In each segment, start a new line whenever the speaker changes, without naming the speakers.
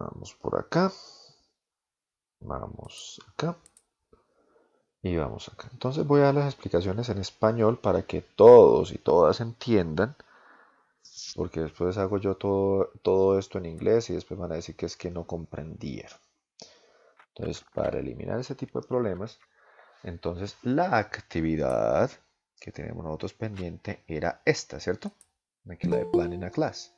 Vamos por acá. Vamos acá. Y vamos acá. Entonces voy a dar las explicaciones en español para que todos y todas entiendan. Porque después hago yo todo, todo esto en inglés y después van a decir que es que no comprendieron. Entonces, para eliminar ese tipo de problemas, entonces la actividad que tenemos nosotros pendiente era esta, ¿cierto? la de en a Class.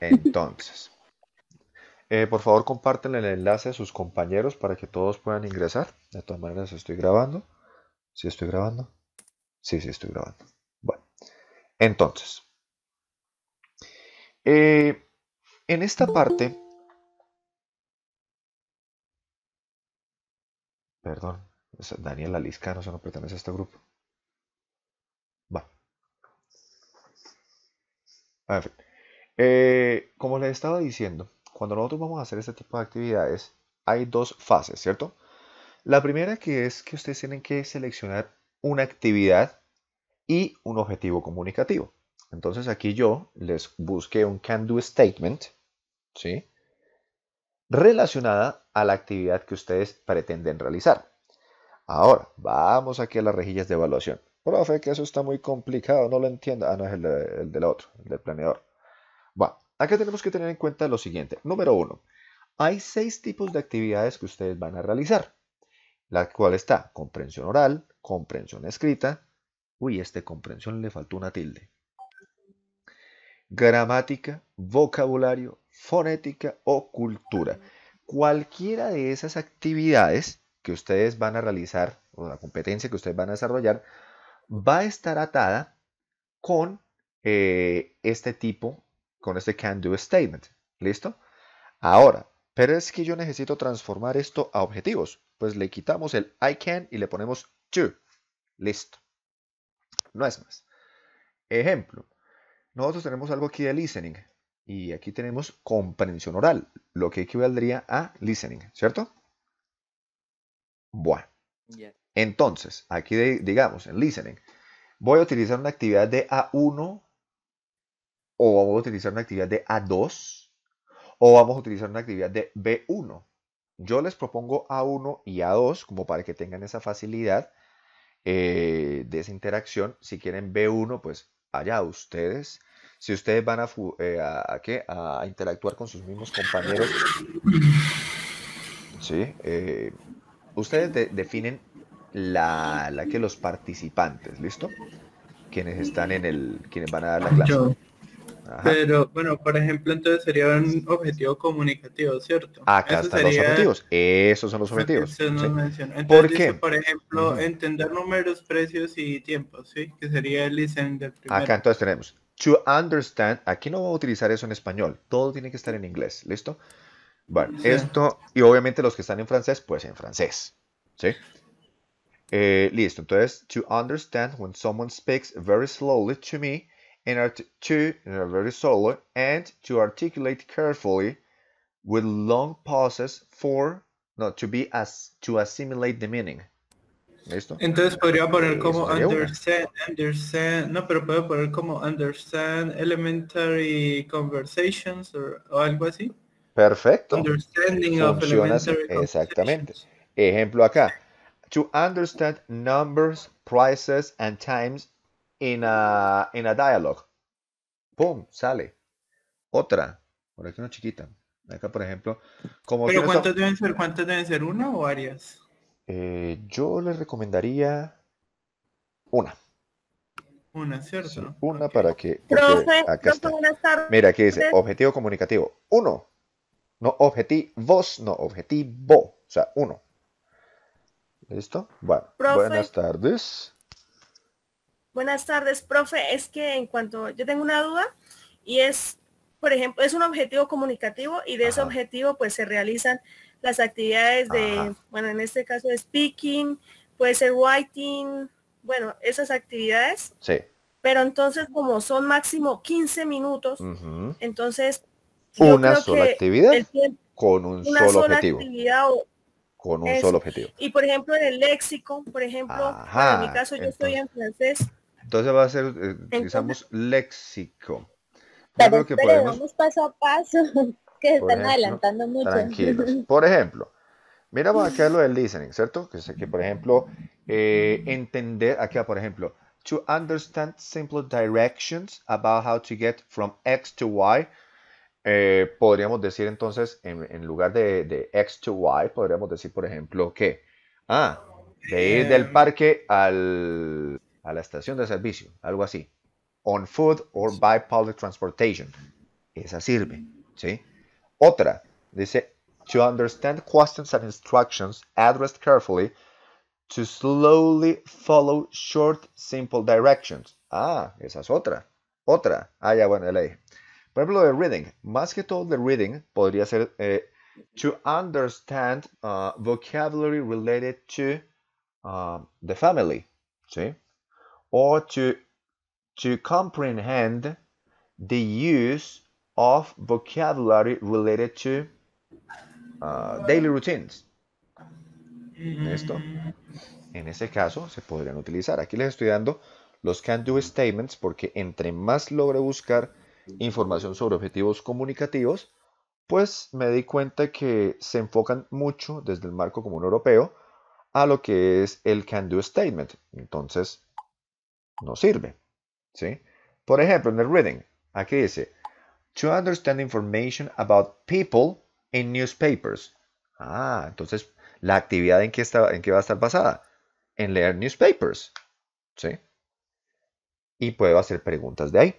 Entonces, eh, por favor comparten el enlace a sus compañeros para que todos puedan ingresar. De todas maneras estoy grabando. ¿Sí estoy grabando? Sí, sí estoy grabando. Bueno, entonces. Eh, en esta parte... Perdón, Daniel no se no pertenece a este grupo. Bueno. Ah, en eh, como les estaba diciendo, cuando nosotros vamos a hacer este tipo de actividades, hay dos fases, ¿cierto? La primera que es que ustedes tienen que seleccionar una actividad y un objetivo comunicativo. Entonces aquí yo les busqué un can-do statement, ¿sí? Relacionada a la actividad que ustedes pretenden realizar. Ahora, vamos aquí a las rejillas de evaluación. Profe, que eso está muy complicado, no lo entiendo. Ah, no, es el, el del otro, el del planeador. Bueno, acá tenemos que tener en cuenta lo siguiente. Número uno, hay seis tipos de actividades que ustedes van a realizar, la cual está comprensión oral, comprensión escrita, uy, este comprensión le faltó una tilde, gramática, vocabulario, fonética o cultura. Cualquiera de esas actividades que ustedes van a realizar o la competencia que ustedes van a desarrollar va a estar atada con eh, este tipo con este can do statement. ¿Listo? Ahora, pero es que yo necesito transformar esto a objetivos. Pues le quitamos el I can y le ponemos to. Listo. No es más. Ejemplo. Nosotros tenemos algo aquí de listening. Y aquí tenemos comprensión oral, lo que equivaldría a listening, ¿cierto? Bueno. Entonces, aquí digamos, en listening, voy a utilizar una actividad de A1 o vamos a utilizar una actividad de A2 o vamos a utilizar una actividad de B1. Yo les propongo A1 y A2 como para que tengan esa facilidad eh, de esa interacción. Si quieren B1, pues allá ustedes. Si ustedes van a, eh, a, interactuar con sus mismos compañeros, ¿sí? Eh, ustedes definen la, que los participantes, ¿listo? Quienes están en el, quienes van a dar la clase.
Pero bueno, por ejemplo, entonces sería un objetivo comunicativo, ¿cierto? Ah, acá están los objetivos.
Esos son los objetivos. porque ¿Por
por ejemplo, entender números, precios y tiempos, ¿sí? Que sería el listening primero. Acá
entonces tenemos to understand. Aquí no voy a utilizar eso en español. Todo tiene que estar en inglés, ¿listo? Bueno, esto, y obviamente los que están en francés, pues en francés, ¿sí? Eh, listo, entonces, to understand when someone speaks very slowly to me, and art to very slowly and to articulate carefully with long pauses for not to be as to assimilate the meaning. ¿Listo? Entonces podría poner como understand,
understand, no, pero puedo poner como understand elementary conversations or, o algo así.
Perfecto. Understanding Funciona of elementary conversations. exactamente. Ejemplo acá. To understand numbers, prices and times en a, en a dialog. ¡Pum! Sale. Otra. Por aquí una chiquita. Acá, por ejemplo, como... ¿Pero cuántos deben ser?
¿cuántas deben ser? ¿Una o varias?
Eh, yo les recomendaría una. Una, ¿cierto? una para que... Profe, Mira, aquí dice, objetivo comunicativo. Uno. No vos no objetivo. O sea, uno. ¿Listo? Bueno, buenas tardes.
Buenas tardes, profe. Es que en cuanto yo tengo una duda y es, por ejemplo, es un objetivo comunicativo y de ese objetivo pues se realizan las actividades de, bueno, en este caso de speaking, puede ser writing, bueno, esas actividades. Sí. Pero entonces como son máximo 15 minutos, entonces...
Una sola actividad con un solo objetivo. con un solo objetivo.
Y por ejemplo, en el léxico, por ejemplo, en mi caso yo estoy en francés,
entonces va a ser, eh, utilizamos léxico. Pero, que vamos
paso a paso, que
se están
adelantando mucho. Tranquilos. Por ejemplo, miramos acá lo del listening, ¿cierto? Que, que por ejemplo, eh, entender, acá por ejemplo, to understand simple directions about how to get from X to Y. Eh, podríamos decir entonces, en, lugar de, de, X to Y, podríamos decir, por ejemplo, que, ah, de ir del em. parque al, a la estación de servicio, algo así. On foot or by public transportation. Esa sirve, ¿sí? Otra, dice, to understand questions and instructions addressed carefully, to slowly follow short, simple directions. Ah, esa es otra. Otra. Ah, ya, bueno, la Por ejemplo, de reading. Más que todo de reading podría ser eh, to understand uh, vocabulary related to uh, the family. ¿Sí? O to, comprehend the use of vocabulary related to uh, daily routines. esto mm-hmm. En ese caso se podrían utilizar. Aquí les estoy dando los can-do statements porque entre más logro buscar información sobre objetivos comunicativos, pues me di cuenta que se enfocan mucho desde el marco común europeo a lo que es el can-do statement. Entonces, no sirve. ¿sí? Por ejemplo, en el reading, aquí dice, to understand information about people in newspapers. Ah, entonces, ¿la actividad en que está, en que va a estar basada? En leer newspapers. ¿Sí? Y puedo hacer preguntas de ahí.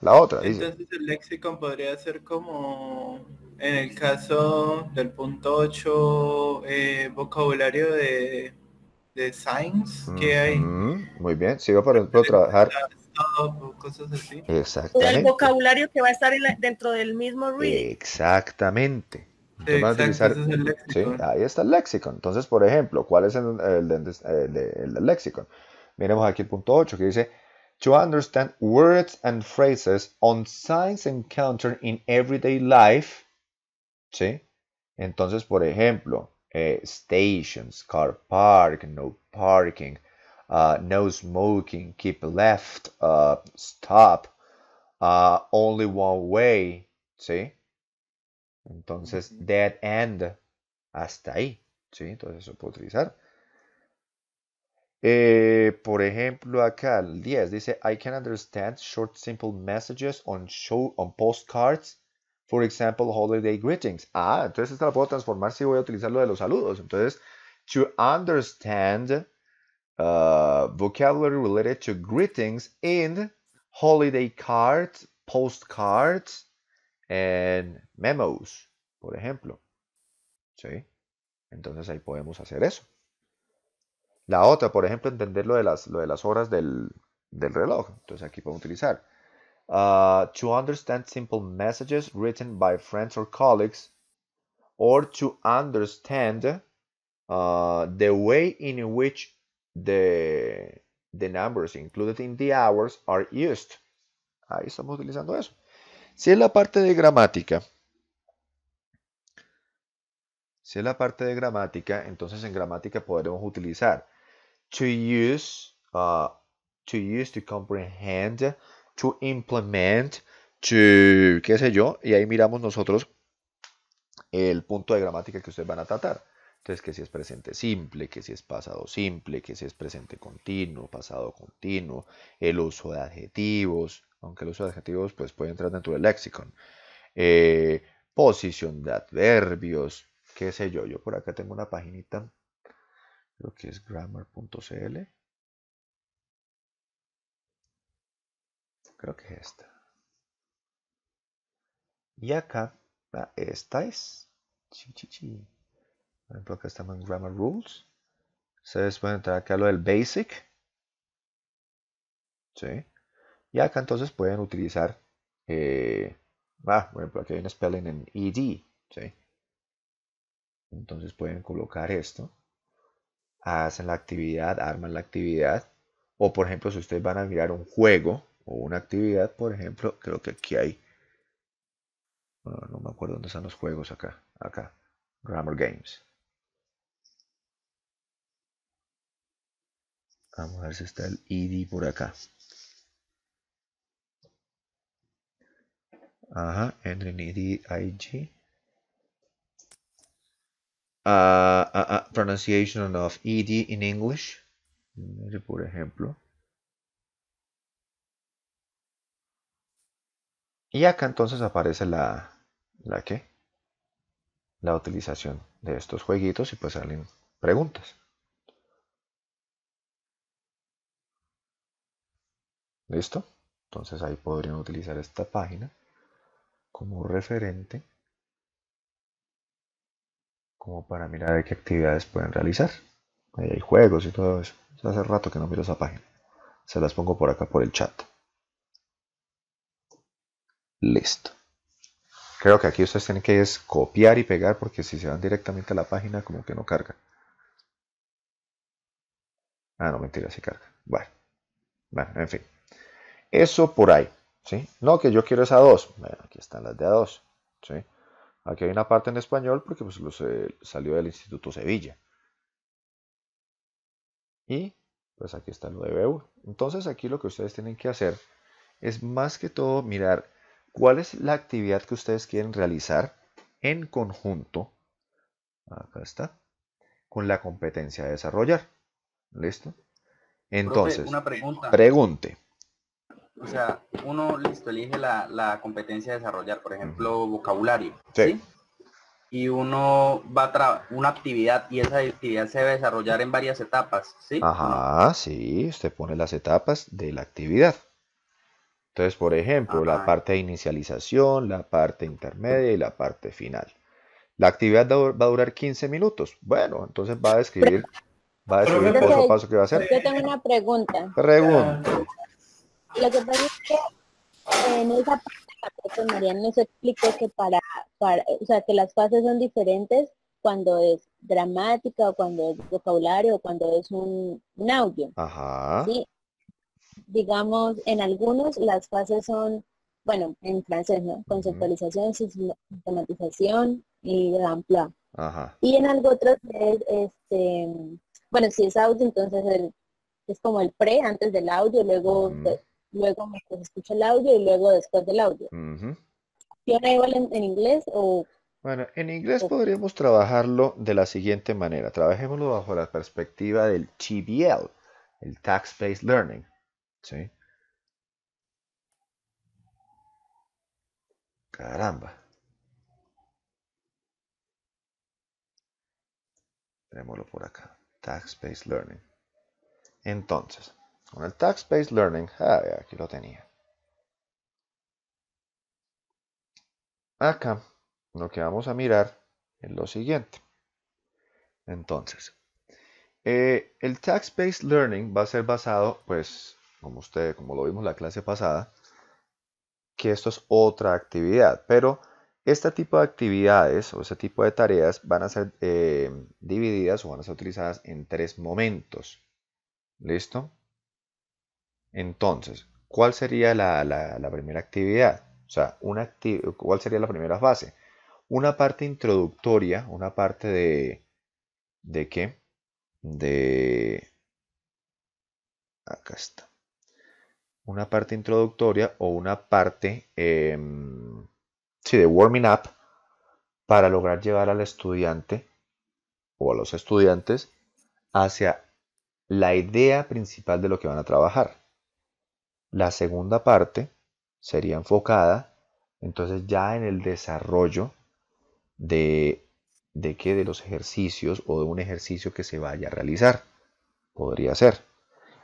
La otra dice.
Entonces el lexicon podría ser como, en el caso del punto 8, eh, vocabulario de de signs que hay.
muy bien, sigo por ejemplo trabajar.
Cosas así.
O el
vocabulario que va a estar dentro del mismo reading.
Exactamente. ahí está el lexicon. Entonces, por ejemplo, ¿cuál es el, lexicon? Miremos aquí el punto 8 que dice, to understand words and phrases on signs encountered in everyday life. ¿Sí? Entonces, por ejemplo, Uh, stations, car park, no parking, uh, no smoking, keep left, uh, stop, uh, only one way, ¿sí? Entonces, mm -hmm. dead end, hasta ahí, ¿sí? Entonces eso puedo utilizar. Eh, por ejemplo, acá el 10 dice, I can understand short simple messages on show on postcards For example, holiday greetings. Ah, entonces esta la puedo transformar si voy a utilizar lo de los saludos. Entonces, to understand uh, vocabulary related to greetings in holiday cards, postcards, and memos, por ejemplo. ¿Sí? Entonces ahí podemos hacer eso. La otra, por ejemplo, entender lo de las, de las horas del, del reloj. Entonces aquí puedo utilizar Uh, to understand simple messages written by friends or colleagues, or to understand uh, the way in which the, the numbers included in the hours are used. Ahí estamos utilizando eso. Si es la parte de gramática, si es la parte de gramática, entonces en gramática podremos utilizar to use, uh, to use, to comprehend, to implement, to qué sé yo, y ahí miramos nosotros el punto de gramática que ustedes van a tratar. Entonces, que si es presente simple, que si es pasado simple, que si es presente continuo, pasado continuo, el uso de adjetivos, aunque el uso de adjetivos pues, puede entrar dentro del lexicon. Eh, posición de adverbios, qué sé yo. Yo por acá tengo una paginita, creo que es grammar.cl. Creo que es esta. Y acá, ah, esta es. Chi, Por ejemplo, acá estamos en Grammar Rules. Ustedes pueden entrar acá a lo del Basic. ¿Sí? Y acá entonces pueden utilizar. Eh, ah, por ejemplo, aquí hay un spelling en ED. ¿Sí? Entonces pueden colocar esto. Hacen la actividad, arman la actividad. O por ejemplo, si ustedes van a mirar un juego, o una actividad, por ejemplo, creo que aquí hay, no me acuerdo dónde están los juegos acá, acá, Grammar Games. Vamos a ver si está el ID por acá. Ajá, entren ID, IG. Uh, ah, ah, ah, pronunciation of ED in English. Por ejemplo. Y acá entonces aparece la, la que, la utilización de estos jueguitos y pues salen preguntas. ¿Listo? Entonces ahí podrían utilizar esta página como referente como para mirar qué actividades pueden realizar. Ahí hay juegos y todo eso. Hace rato que no miro esa página. Se las pongo por acá por el chat. Listo. Creo que aquí ustedes tienen que copiar y pegar porque si se van directamente a la página como que no carga. Ah, no, mentira, sí carga. Bueno, bueno en fin. Eso por ahí. ¿sí? No, que yo quiero esa dos. 2 aquí están las de A2. Aquí hay una parte en español porque pues, eh, salió del Instituto Sevilla. Y pues aquí está lo de B1. Entonces aquí lo que ustedes tienen que hacer es más que todo mirar ¿Cuál es la actividad que ustedes quieren realizar en conjunto? Acá está. Con la competencia de desarrollar. ¿Listo? Entonces, una pregunta. pregunte.
O sea, uno, listo, elige la, competencia de desarrollar, por ejemplo, vocabulario. Sí. Y uno va a una actividad y esa actividad se va a desarrollar en varias etapas,
¿sí? Ajá, sí, usted pone las etapas de la actividad. Entonces, por ejemplo, la parte de inicialización, la parte intermedia y la parte final. La actividad va a durar 15 minutos. Bueno, entonces va a describir, va a describir paso a paso que va a hacer. Yo
tengo una pregunta.
Pregunta.
Lo que pasa es que en esa parte que nos explicó que para, que las fases son diferentes cuando es dramática o cuando es vocabulario o cuando es un, un audio. Ajá. ¿sí? digamos, en algunos las fases son, bueno, en francés, ¿no? Conceptualización, sistematización y gran Ajá. Y en algo otro es, este, bueno, si es audio, entonces es como el pre antes del audio, luego, se escucha luego el audio y luego después del audio. Mm igual en, inglés o...?
Bueno, en inglés podríamos trabajarlo de la siguiente manera. Trabajémoslo bajo la perspectiva del TBL, el Tax Based Learning. ¿Sí? Caramba. Tenemoslo por acá. Tax-Based Learning. Entonces, con el Tax-Based Learning, ah, aquí lo tenía. Acá, lo que vamos a mirar es lo siguiente. Entonces, eh, el Tax-Based Learning va a ser basado, pues, como usted, como lo vimos la clase pasada, que esto es otra actividad, pero este tipo de actividades o este tipo de tareas van a ser eh, divididas o van a ser utilizadas en tres momentos. ¿Listo? Entonces, ¿cuál sería la, primera actividad? O sea, una ¿cuál sería la primera fase? Una parte introductoria, una parte de... ¿De qué? De... Acá está una parte introductoria o una parte em, sí, de warming up para lograr llevar al estudiante o a los estudiantes hacia la idea principal de lo que van a trabajar. La segunda parte sería enfocada entonces ya en el desarrollo de, de de los ejercicios o de un ejercicio que se vaya a realizar. Podría ser.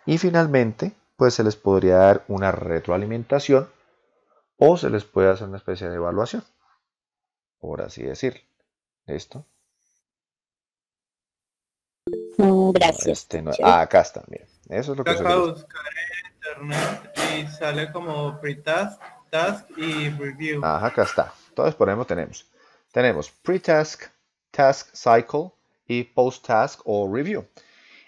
Y finalmente, pues se les podría dar una retroalimentación o se les puede hacer una especie de evaluación, por así decir ¿Listo? gracias. Este, ah, acá está, Eso es lo que buscar
internet y sale como pre-task, task y review.
Ajá, acá está. Entonces, por ejemplo, tenemos. Tenemos pre-task, task cycle y post-task o review.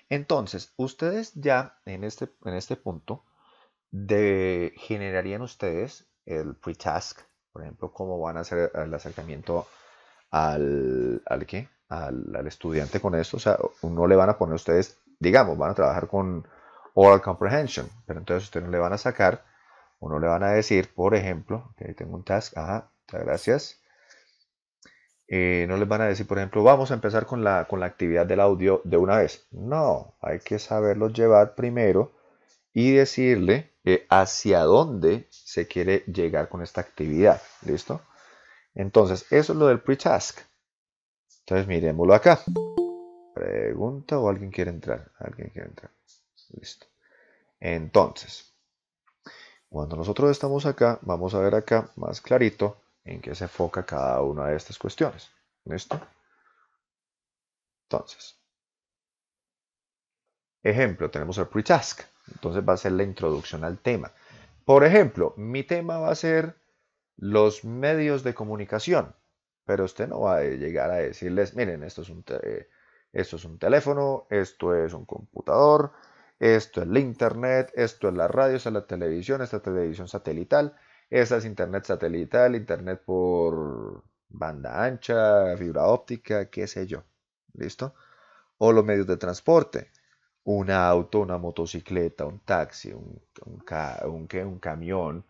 Entonces, ustedes ya en este, en este punto generarían ustedes el pre-task, por ejemplo, cómo van a hacer el acercamiento al, al, estudiante con esto. O sea, uno le van a poner ustedes, digamos, van a trabajar con oral comprehension, pero entonces ustedes no le van a sacar uno no le van a decir, por ejemplo, que tengo un task, ajá, gracias. Eh, no les van a decir, por ejemplo, vamos a empezar con la, actividad del audio de una vez. No, hay que saberlo llevar primero y decirle eh, hacia dónde se quiere llegar con esta actividad. ¿Listo? Entonces, eso es lo del pre-task. Entonces, miremoslo acá. Pregunta o alguien quiere entrar. Alguien quiere entrar. Listo. Entonces, cuando nosotros estamos acá, vamos a ver acá más clarito en qué se enfoca cada una de estas cuestiones. ¿Listo? Entonces, ejemplo, tenemos el pre-task. Entonces va a ser la introducción al tema. Por ejemplo, mi tema va a ser los medios de comunicación, pero usted no va a llegar a decirles, miren, esto es un, eh, esto es un teléfono, esto es un computador, esto es el internet, esto es la radio, Esto es la televisión, esta es la televisión satelital, esas internet satelital, internet por banda ancha, fibra óptica, qué sé yo. ¿Listo? O los medios de transporte. Un auto, una motocicleta, un taxi, un, camión,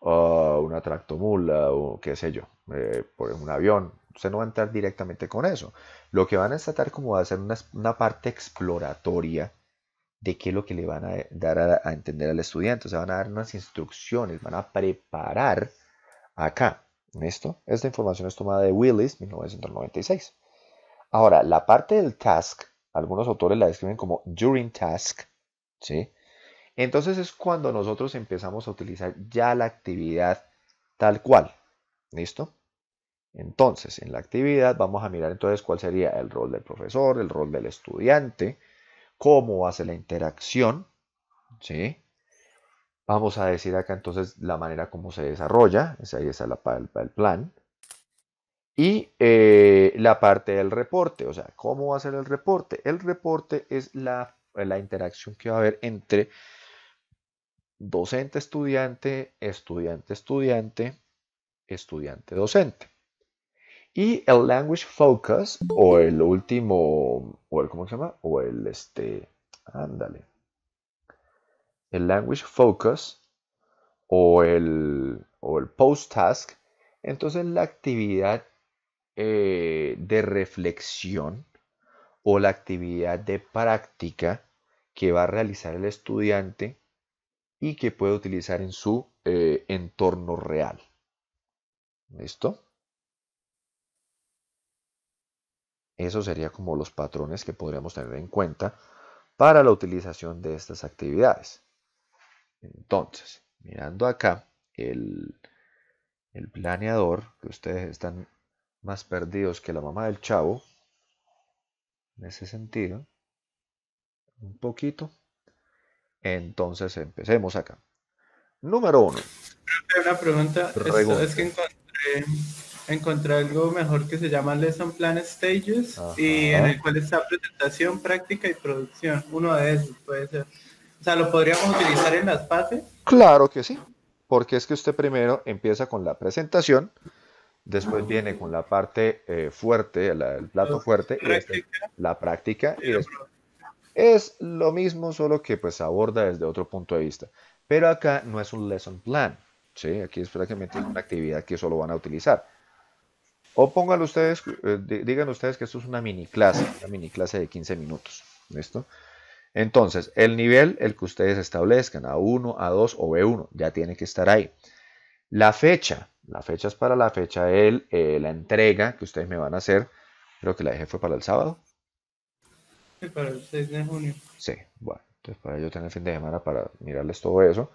o una tractomula, o qué sé yo, eh, por un avión. Usted no va a entrar directamente con eso. Lo que van a tratar como va a ser una parte exploratoria de qué es lo que le van a dar a, entender al estudiante. O sea, van a dar unas instrucciones, van a preparar acá. ¿Listo? Esta información es tomada de Willis, 1996. Ahora, la parte del task, algunos autores la describen como during task, ¿sí? Entonces es cuando nosotros empezamos a utilizar ya la actividad tal cual. ¿Listo? Entonces, en la actividad vamos a mirar entonces cuál sería el rol del profesor, el rol del estudiante, cómo hace la interacción, Vamos a decir acá entonces la manera como se desarrolla, ahí está la, el, plan. Y eh, la parte del reporte, o sea, ¿cómo va a ser el reporte? El reporte es la interacción que va a haber entre docente-estudiante, estudiante-estudiante, estudiante-docente. Y el Language Focus, o el último, o el, ¿cómo se llama? O el, este, ándale. El Language Focus, o el, o el Post Task, entonces la actividad eh, de reflexión o la actividad de práctica que va a realizar el estudiante y que puede utilizar en su eh, entorno real. ¿Listo? Eso sería como los patrones que podríamos tener en cuenta para la utilización de estas actividades. Entonces, mirando acá, el, planeador, que ustedes están más perdidos que la mamá del chavo, en ese sentido, un poquito. Entonces empecemos acá. Número uno.
Una pregunta, que encontré encontré algo mejor que se llama Lesson Plan Stages y en el cual está presentación, práctica y producción. Uno de esos puede ser. O sea, ¿lo podríamos utilizar en las fases?
Claro que sí, porque es que usted primero empieza con la presentación, después viene con la parte eh, fuerte, el plato fuerte, la práctica. Y es, es lo mismo, solo que pues aborda desde otro punto de vista. Pero acá no es un lesson plan, aquí es prácticamente una actividad que solo van a utilizar. O pongan ustedes, eh, digan ustedes que esto es una mini clase, una mini clase de 15 minutos. ¿Listo? Entonces, el nivel, el que ustedes establezcan, A1, A2 o B1, ya tiene que estar ahí. La fecha, la fecha es para la fecha de eh, la entrega que ustedes me van a hacer. Creo que la dejé fue para el sábado.
para el 6 de junio.
Sí, bueno, entonces para tengo el fin de semana para mirarles todo eso.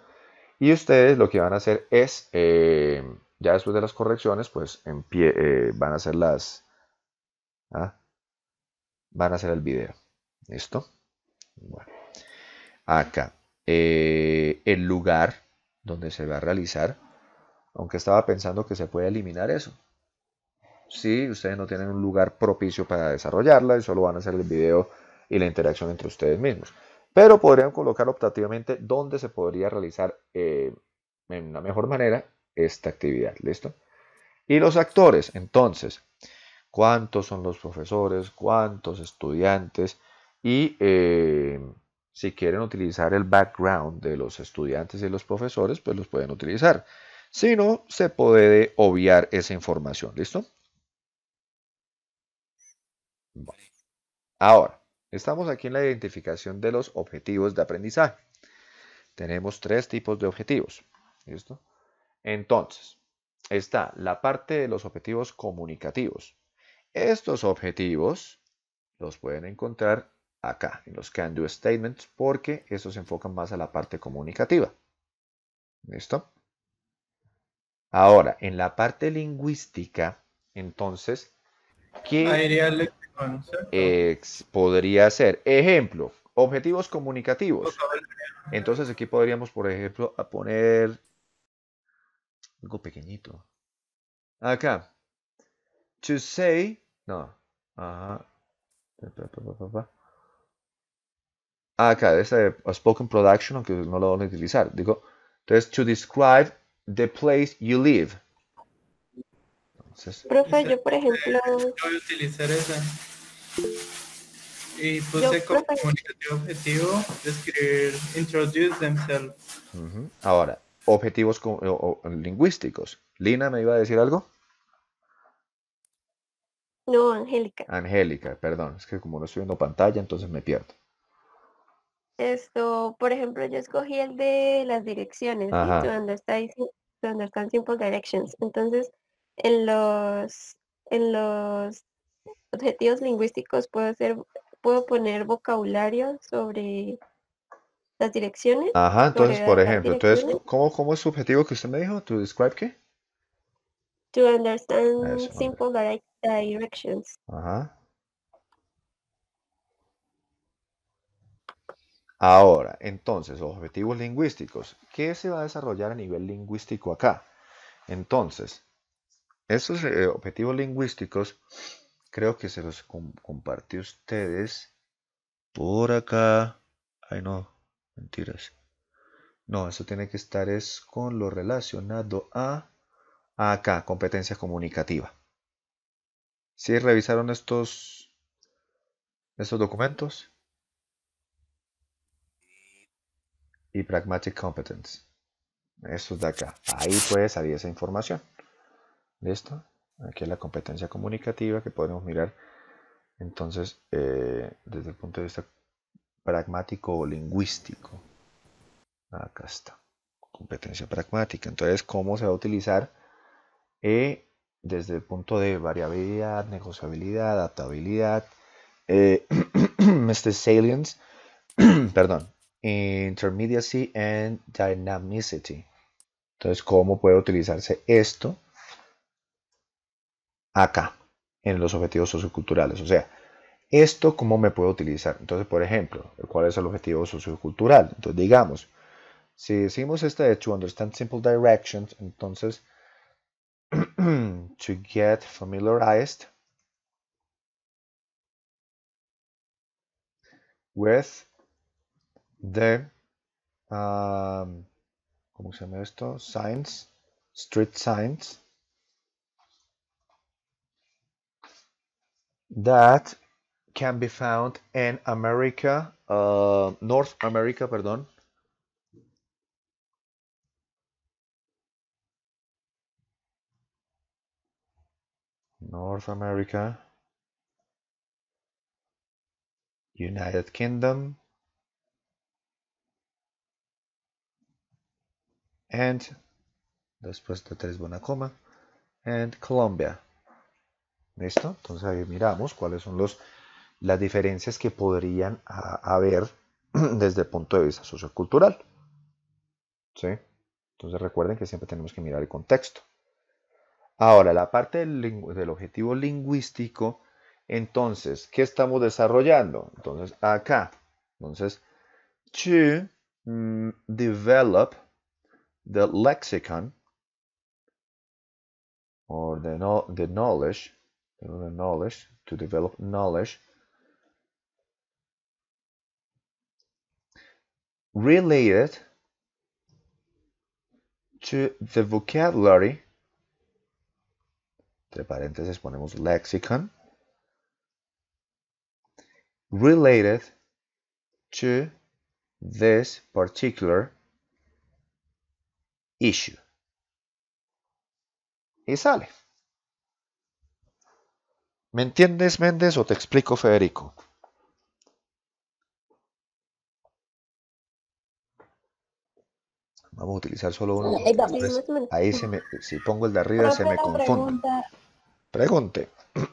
Y ustedes lo que van a hacer es... Eh, ya después de las correcciones, pues en eh, van a hacer las... ¿ah? Van a hacer el video. ¿Listo? Bueno. Acá. Eh, el lugar donde se va a realizar. Aunque estaba pensando que se puede eliminar eso. Si ustedes no tienen un lugar propicio para desarrollarla y solo van a hacer el video y la interacción entre ustedes mismos. Pero podrían colocar optativamente donde se podría realizar eh, en una mejor manera esta actividad. ¿Listo? Y los actores, entonces, ¿cuántos son los profesores? ¿Cuántos estudiantes? Y eh, si quieren utilizar el background de los estudiantes y los profesores, pues los pueden utilizar. Si no, se puede obviar esa información. ¿Listo? Ahora, estamos aquí en la identificación de los objetivos de aprendizaje. Tenemos tres tipos de objetivos. ¿Listo? Entonces, está la parte de los objetivos comunicativos. Estos objetivos los pueden encontrar acá, en los can do statements, porque estos se enfocan más a la parte comunicativa. ¿Listo? Ahora, en la parte lingüística, entonces, ¿qué podría ser? Ejemplo, objetivos comunicativos. Entonces aquí podríamos, por ejemplo, poner algo pequeñito. Acá. To say. No. Ajá. Acá, esta de spoken production, aunque no lo voy a utilizar. Digo, entonces, to describe the place you live. Entonces, Profe, yo
por ejemplo. voy a utilizar esa. Y puse yo, como comunicativo objetivo describir, introduce themselves.
Ahora, objetivos lingüísticos. Lina, ¿me iba a decir algo?
No,
Angélica.
Angélica, perdón, es que como no estoy viendo pantalla, entonces me pierdo.
Esto, por ejemplo, yo escogí el de las direcciones, donde está están simple directions. Entonces, en los en los objetivos lingüísticos puedo hacer puedo poner vocabulario sobre las direcciones. Ajá, entonces, por ejemplo, entonces,
¿cómo, ¿cómo es objetivo que usted me dijo? ¿To describe qué?
To understand ah, simple directions.
Ajá. Ahora, entonces, objetivos lingüísticos. ¿Qué se va a desarrollar a nivel lingüístico acá? Entonces, esos eh, objetivos lingüísticos creo que se los compartió ustedes por acá. Ay, no, Mentiras. No, eso tiene que estar es con lo relacionado a, a acá, competencia comunicativa. Si revisaron estos, estos documentos? Y Pragmatic Competence. es de acá. Ahí puede salir esa información. ¿Listo? Aquí la competencia comunicativa que podemos mirar entonces eh, desde el punto de vista pragmático o lingüístico. Ah, acá está, competencia pragmática. Entonces, ¿cómo se va a utilizar? E, desde el punto de variabilidad, negociabilidad, adaptabilidad, eh, Mr. Salience, perdón, intermediacy and dynamicity. Entonces, ¿cómo puede utilizarse esto acá en los objetivos socioculturales? O sea, esto cómo me puedo utilizar. Entonces, por ejemplo, ¿cuál es el objetivo sociocultural? Entonces, digamos, si decimos este to understand simple directions, entonces, to get familiarized with the, um, ¿cómo se llama esto? Signs, street signs. That can be found in America, uh, North America, perdón. North America, United Kingdom, and después de tres buena coma, and Colombia. ¿Listo? Entonces ahí miramos cuáles son los las diferencias que podrían ah, haber desde el punto de vista sociocultural. ¿Sí? Entonces recuerden que siempre tenemos que mirar el contexto. Ahora, la parte del, objetivo lingüístico, entonces, ¿qué estamos desarrollando? Entonces, acá, entonces, to mm, develop the lexicon or the knowledge, the knowledge, to develop knowledge related to the vocabulary, entre paréntesis ponemos lexicon, related to this particular issue. Y sale. ¿Me entiendes, Méndez, o te explico, Federico? Vamos a utilizar solo uno. ahí se me, si pongo el de arriba se me confunde. Pregunte.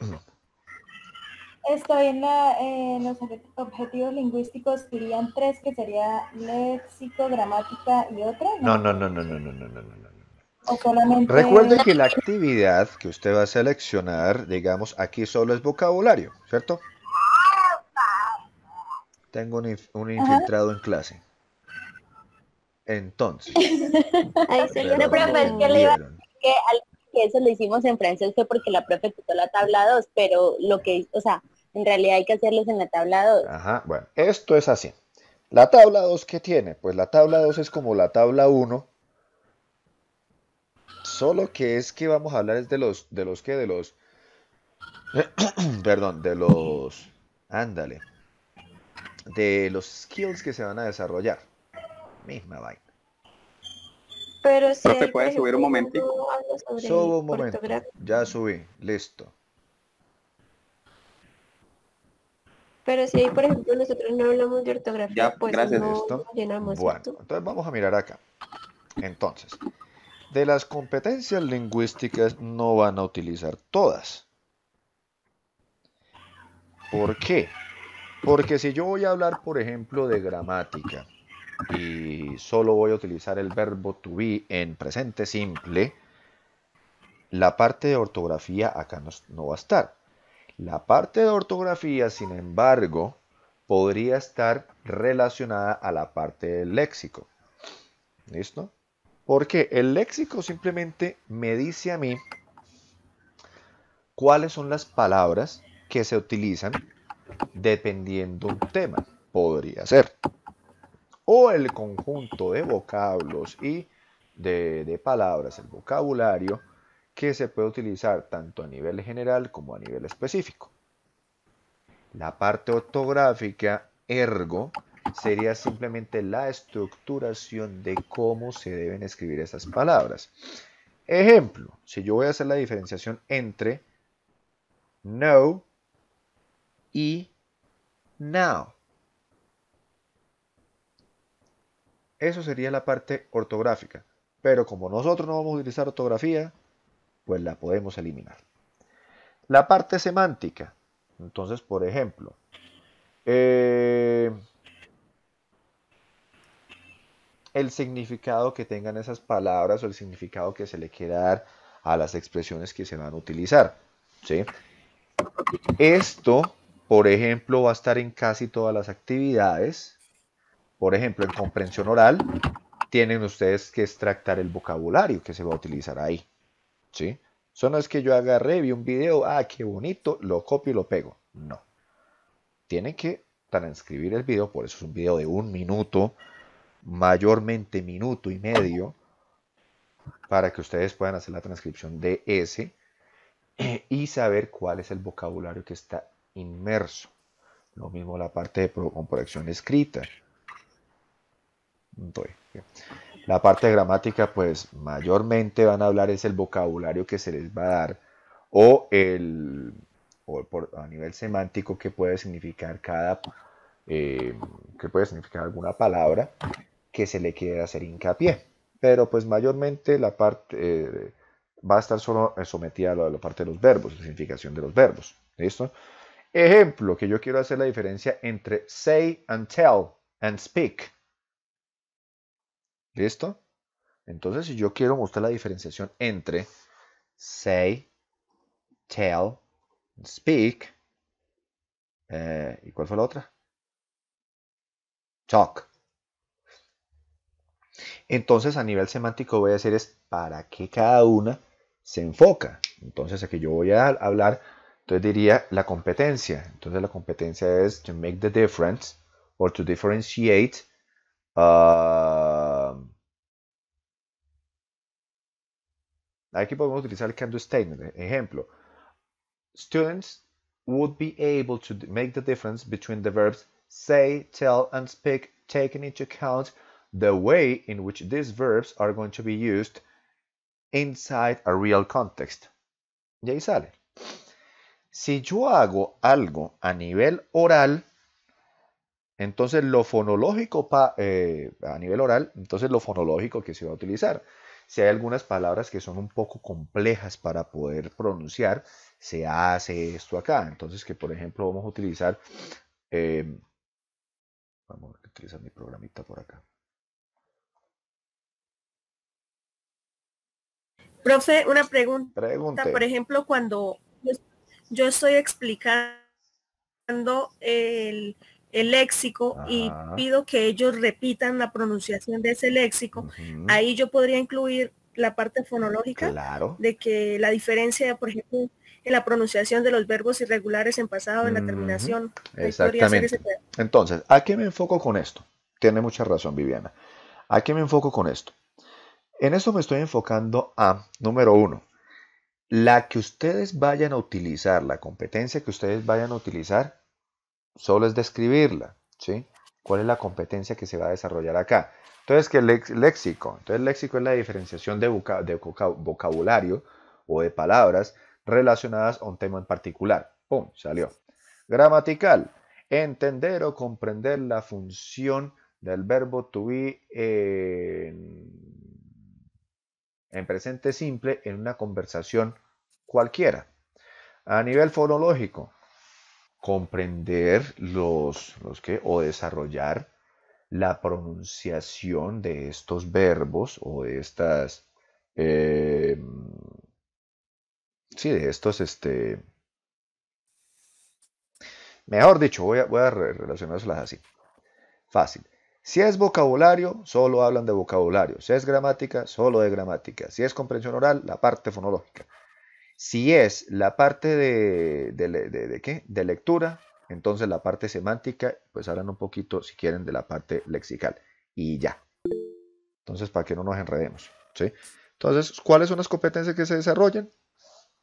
Estoy en eh, los objetivos lingüísticos, serían tres, que sería léxico, gramática y otra.
No, no, no, no, no, no, no, no,
no.
Recuerde que la
actividad que usted va a seleccionar, digamos, aquí solo es vocabulario, ¿cierto? Tengo un, infiltrado en clase. Entonces. que, le
eso lo hicimos en francés fue porque la profe quitó la tabla 2, pero lo que, o sea, en realidad hay que hacerlos en la tabla 2.
Ajá, bueno, esto es así. La tabla 2 ¿qué tiene, pues la tabla 2 es como la tabla 1, solo que es que vamos a hablar es de los de los que de los perdón, de los ándale, de los skills que se van a desarrollar misma vaina.
Pero si Profe, ¿puede subir un momentico? Subo un momento.
Ya subí, listo.
Pero si por ejemplo, nosotros no hablamos de ortografía, ya, pues gracias no esto. llenamos. Bueno,
entonces vamos a mirar acá. Entonces, de las competencias lingüísticas no van a utilizar todas. ¿Por qué? Porque si yo voy a hablar, por ejemplo, de gramática, y solo voy a utilizar el verbo to be en presente simple, la parte de ortografía acá no, va a estar. La parte de ortografía, sin embargo, podría estar relacionada a la parte del léxico. ¿Listo? Porque el léxico simplemente me dice a mí cuáles son las palabras que se utilizan dependiendo un tema. Podría ser o el conjunto de vocablos y de, palabras, el vocabulario, que se puede utilizar tanto a nivel general como a nivel específico. La parte ortográfica, ergo, sería simplemente la estructuración de cómo se deben escribir esas palabras. Ejemplo, si yo voy a hacer la diferenciación entre no y now. Eso sería la parte ortográfica. Pero como nosotros no vamos a utilizar ortografía, pues la podemos eliminar. La parte semántica. Entonces, por ejemplo, eh, el significado que tengan esas palabras o el significado que se le quiera dar a las expresiones que se van a utilizar. Esto, por ejemplo, va a estar en casi todas las actividades. Por ejemplo, en comprensión oral tienen ustedes que extractar el vocabulario que se va a utilizar ahí. ¿Sí? Eso no es que yo agarre vi un video, ah, qué bonito, lo copio y lo pego. No. Tienen que transcribir el video, por eso es un video de un minuto, mayormente minuto y medio, para que ustedes puedan hacer la transcripción de ese y saber cuál es el vocabulario que está inmerso. Lo mismo la parte de comprensión escrita. La parte gramática, pues mayormente van a hablar es el vocabulario que se les va a dar o, el, a nivel semántico que puede significar cada, eh, puede significar alguna palabra que se le quiere hacer hincapié. Pero pues mayormente la parte eh, va a estar solo sometida a la, parte de los verbos, la significación de los verbos. ¿Listo? Ejemplo, que yo quiero hacer la diferencia entre say and tell and speak. ¿Listo? Entonces, si yo quiero mostrar la diferenciación entre say, tell, speak, eh, ¿y cuál fue la otra? Talk. Entonces, a nivel semántico voy a decir es para qué cada una se enfoca. Entonces, aquí yo voy a hablar, entonces diría la competencia. Entonces, la competencia es to make the difference or to differentiate. Ah, Aquí podemos utilizar el can do statement. Ejemplo, students would be able to make the difference between the verbs say, tell, and speak, taking into account the way in which these verbs are going to be used inside a real context. Y ahí sale. Si yo hago algo a nivel oral, entonces lo fonológico pa, eh, a nivel oral, entonces lo fonológico que se va a utilizar. Si hay algunas palabras que son un poco complejas para poder pronunciar, se hace esto acá. Entonces, que por ejemplo vamos a utilizar... Em, vamos a utilizar mi programita por acá.
Profe, una pregunta. Por ejemplo, cuando yo estoy explicando el, el léxico y pido que ellos repitan la pronunciación de ese léxico. Ahí yo podría incluir la parte fonológica de que la diferencia, por ejemplo, en la pronunciación de los verbos irregulares en pasado, en la terminación. Exactamente.
Entonces, ¿a qué me enfoco con esto? Tiene mucha razón Viviana. ¿A qué me enfoco con esto? En esto me estoy enfocando a, número uno, la que ustedes vayan a utilizar, la competencia que ustedes vayan a utilizar, solo es describirla, ¿sí? ¿Cuál es la competencia que se va a desarrollar acá? Entonces, que el léxico? Entonces, el léxico es la diferenciación de, vocabulario o de palabras relacionadas a un tema en particular. ¡Pum! Salió. Gramatical. Entender o comprender la función del verbo to be en presente simple en una conversación cualquiera. A nivel fonológico, comprender los, los que, o desarrollar la pronunciación de estos verbos o de estas, em, sí, de estos, este, mejor dicho, voy a, voy a relacionárselas así, fácil. Si es vocabulario, solo hablan de vocabulario. Si es gramática, solo de gramática. Si es comprensión oral, la parte fonológica. Si es la parte de, de, de, ¿qué? de lectura, entonces la parte semántica, pues hablan un poquito, si quieren, de la parte lexical. Y ya. Entonces, para que no nos enredemos. ¿sí? Entonces, ¿cuáles son las competencias que se desarrollan?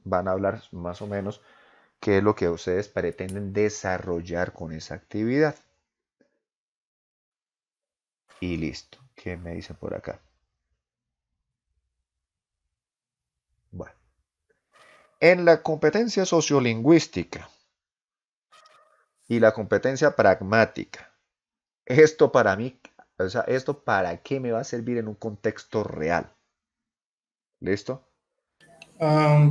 Van a hablar más o menos qué es lo que ustedes pretenden desarrollar con esa actividad. Y listo. ¿Qué me dicen por acá? en la competencia sociolingüística y la competencia pragmática. Esto para mí, o sea, esto para qué me va a servir en un contexto real. ¿Listo?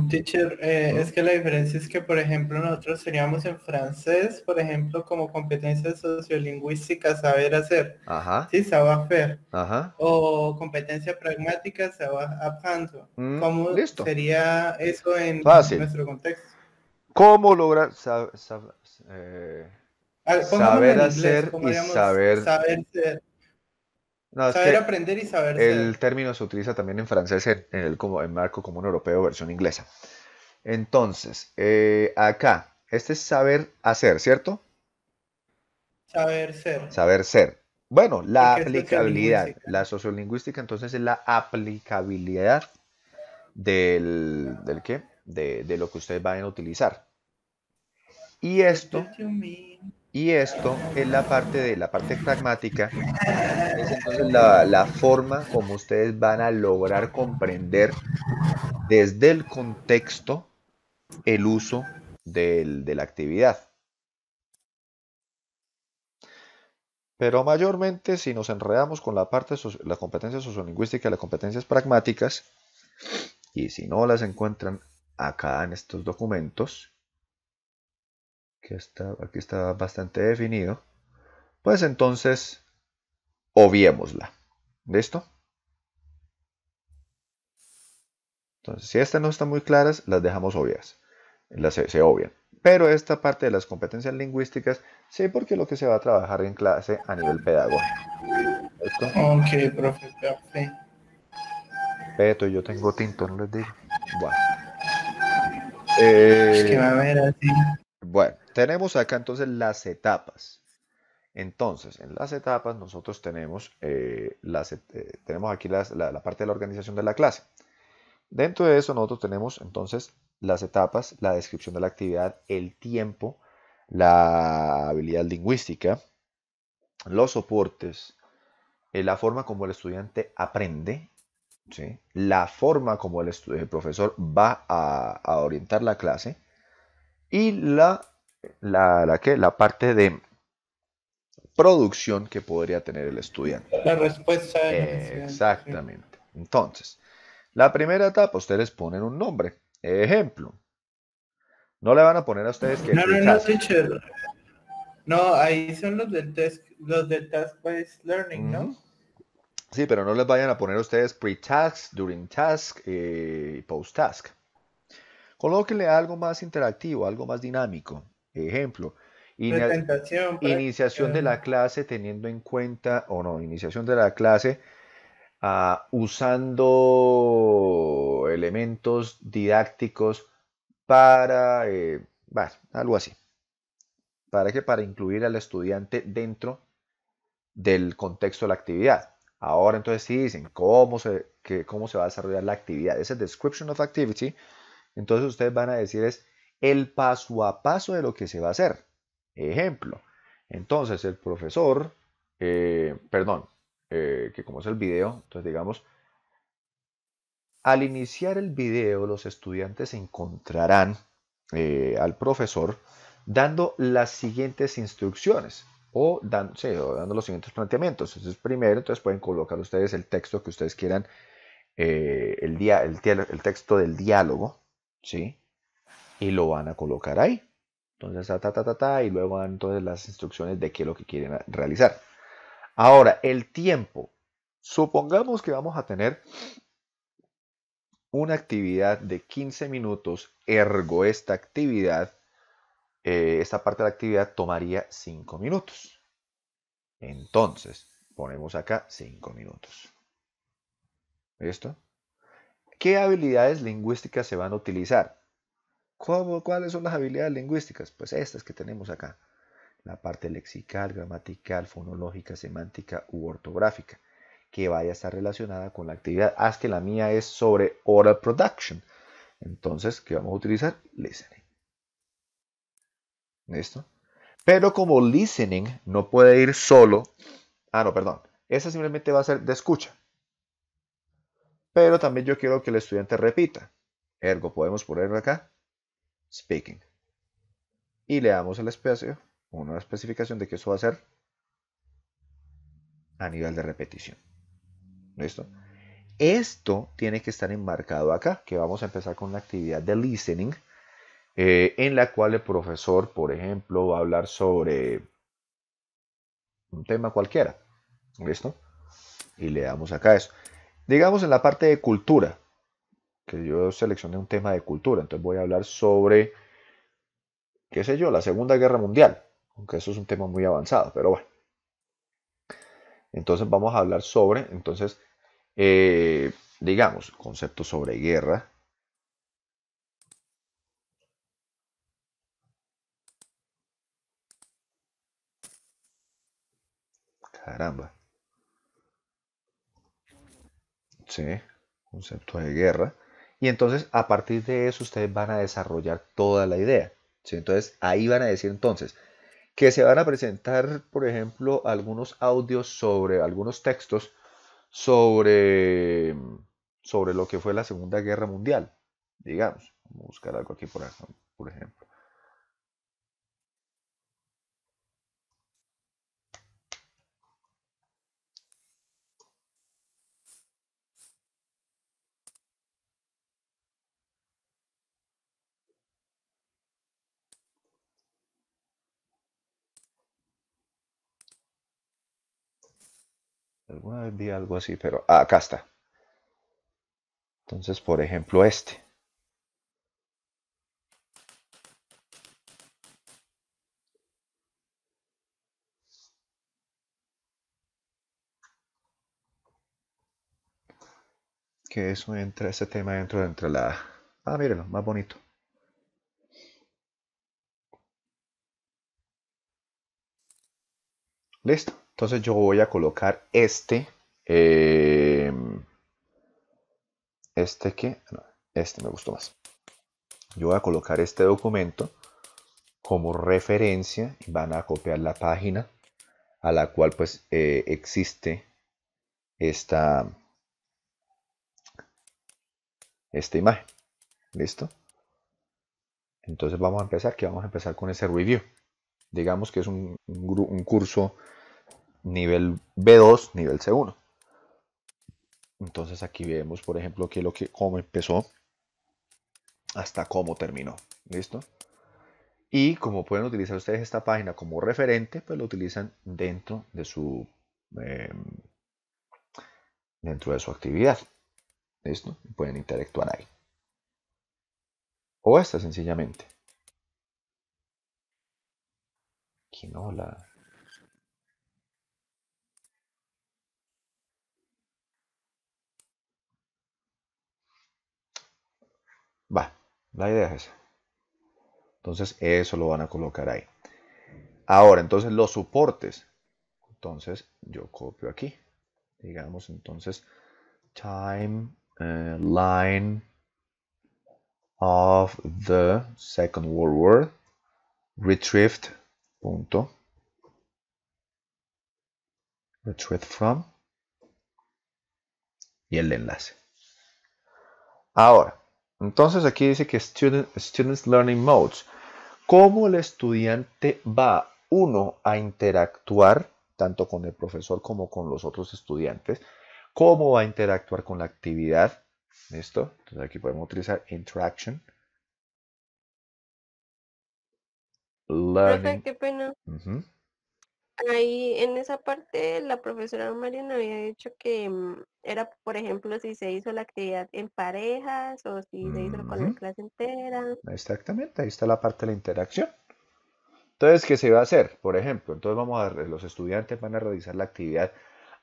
teacher, eh, es que la diferencia es que, por ejemplo, nosotros seríamos en francés, por ejemplo, como competencia sociolingüística, saber hacer, Ajá. sí, saber hacer, o competencia pragmática, saber aprender. Mm, ¿Cómo sería eso en nuestro contexto?
¿Cómo lograr eh, saber
hacer y saber... saber
ser? saber aprender y saber El término se utiliza también en francés en, el, como, en marco común europeo, versión inglesa. Entonces, eh, acá, este es saber hacer, ¿cierto?
Saber ser.
Saber ser. Bueno, la aplicabilidad, la sociolingüística entonces es la aplicabilidad del, del qué, de, de, lo que ustedes vayan a utilizar. Y esto, y esto es la parte de la parte pragmática, es entonces la, forma como ustedes van a lograr comprender desde el contexto el uso de la actividad. Pero mayormente si nos enredamos con la parte la competencia sociolingüística, las competencias pragmáticas, y si no las encuentran acá en estos documentos, que está, aquí está bastante definido, pues entonces obviémosla. ¿Listo? Entonces, si estas no están muy claras, las dejamos obvias, las se, obvian. Pero esta parte de las competencias lingüísticas, sí, porque es lo que se va a trabajar en clase a nivel pedagógico. Ok, profe, Peto, yo tengo tinto, no les digo. Bueno. es que eh, va a haber así. Bueno, tenemos acá entonces las etapas. Entonces, en las etapas nosotros tenemos, eh, las, eh, tenemos aquí la, parte de la organización de la clase. Dentro de eso nosotros tenemos entonces las etapas, la descripción de la actividad, el tiempo, la habilidad lingüística, los soportes, eh, la forma como el estudiante aprende, ¿sí? la forma como el, el profesor va a, a orientar la clase y la la, la, ¿qué? la parte de producción que podría tener el estudiante. La respuesta. Eh, es. exactamente. Entonces, la primera etapa, ustedes ponen un nombre. Ejemplo. No le van a poner a ustedes que... No, no, no,
teacher. No, ahí son los del los del task-based learning,
¿no? Sí, pero no les vayan a poner a ustedes pre-task, during task y eh, post-task. Colóquenle algo más interactivo, algo más dinámico. Ejemplo, iniciación de la clase teniendo en cuenta, o no, iniciación de la clase ah, usando elementos didácticos para, eh, algo así. ¿Para que Para incluir al estudiante dentro del contexto de la actividad. Ahora entonces si dicen cómo se, cómo se va a desarrollar la actividad. Ese description of activity. Entonces ustedes van a decir es el paso a paso de lo que se va a hacer. Ejemplo. Entonces el profesor, eh, perdón, eh, que como es el video, entonces digamos, al iniciar el video los estudiantes encontrarán eh, al profesor dando las siguientes instrucciones o, dando los siguientes planteamientos. Entonces primero, entonces pueden colocar ustedes el texto que ustedes quieran, el, el, el texto del diálogo, ¿sí? y lo van a colocar ahí. Entonces, ta, ta, ta, ta, y luego van entonces las instrucciones de qué es lo que quieren realizar. Ahora, el tiempo. Supongamos que vamos a tener una actividad de 15 minutos, ergo esta actividad, eh, esta parte de la actividad tomaría 5 minutos. Entonces, ponemos acá 5 minutos. ¿Listo? ¿Qué habilidades lingüísticas se van a utilizar? ¿Cuáles son las habilidades lingüísticas? Pues estas que tenemos acá. La parte lexical, gramatical, fonológica, semántica u ortográfica, que vaya a estar relacionada con la actividad. Haz que la mía es sobre oral production. Entonces, ¿qué vamos a utilizar? Listening. ¿Listo? Pero como listening no puede ir solo. Ah, no, perdón. Esa simplemente va a ser de escucha. Pero también yo quiero que el estudiante repita. Ergo, podemos ponerlo acá speaking. Y le damos el espacio, una especificación de que eso va a ser a nivel de repetición. ¿Listo? Esto tiene que estar enmarcado acá, que vamos a empezar con la actividad de listening, eh, en la cual el profesor, por ejemplo, va a hablar sobre un tema cualquiera. ¿Listo? Y le damos acá eso. Digamos en la parte de cultura, que yo seleccioné un tema de cultura, entonces voy a hablar sobre, qué sé yo, la Segunda Guerra Mundial, aunque eso es un tema muy avanzado, pero bueno. Entonces vamos a hablar sobre, entonces, eh, digamos, conceptos sobre guerra. Caramba. Sí, conceptos de guerra. Y entonces a partir de eso ustedes van a desarrollar toda la idea. Entonces ahí van a decir entonces que se van a presentar, por ejemplo, algunos audios sobre algunos textos sobre, sobre lo que fue la Segunda Guerra Mundial, digamos. Vamos a buscar algo aquí por ejemplo. Alguna vez vi algo así, pero ah, acá está. Entonces, por ejemplo, este. que eso entra, ese tema dentro de la... Ah, mírenlo, más bonito. Listo. Entonces yo voy a colocar este. Eh, este que. este me gustó más. Yo voy a colocar este documento como referencia y van a copiar la página a la cual pues eh, existe esta, esta imagen. ¿Listo? Entonces vamos a empezar, que vamos a empezar con ese review. Digamos que es un, un curso nivel B2, nivel C1. Entonces aquí vemos, por ejemplo, que lo que, cómo empezó hasta cómo terminó. ¿Listo? Y como pueden utilizar ustedes esta página como referente, pues lo utilizan dentro de su, em, dentro de su actividad. ¿Listo? Pueden interactuar ahí. O esta sencillamente. Aquí no la Va, la idea es esa. Entonces eso lo van a colocar ahí. Ahora, entonces los soportes. Entonces yo copio aquí. Digamos entonces time eh, line of the Second World War retrieved. Punto. Retrieved from. Y el enlace. Ahora, entonces aquí dice que student, Students Learning Modes. ¿Cómo el estudiante va, uno, a interactuar tanto con el profesor como con los otros estudiantes? ¿Cómo va a interactuar con la actividad? ¿Listo? Entonces aquí podemos utilizar interaction. Learning.
Ahí en esa parte la profesora me había dicho que mm, era, por ejemplo, si se hizo la actividad en parejas o si se hizo con la clase entera.
Exactamente, ahí está la parte de la interacción. Entonces, ¿qué se va a hacer? Por ejemplo, entonces vamos a, los estudiantes van a realizar la actividad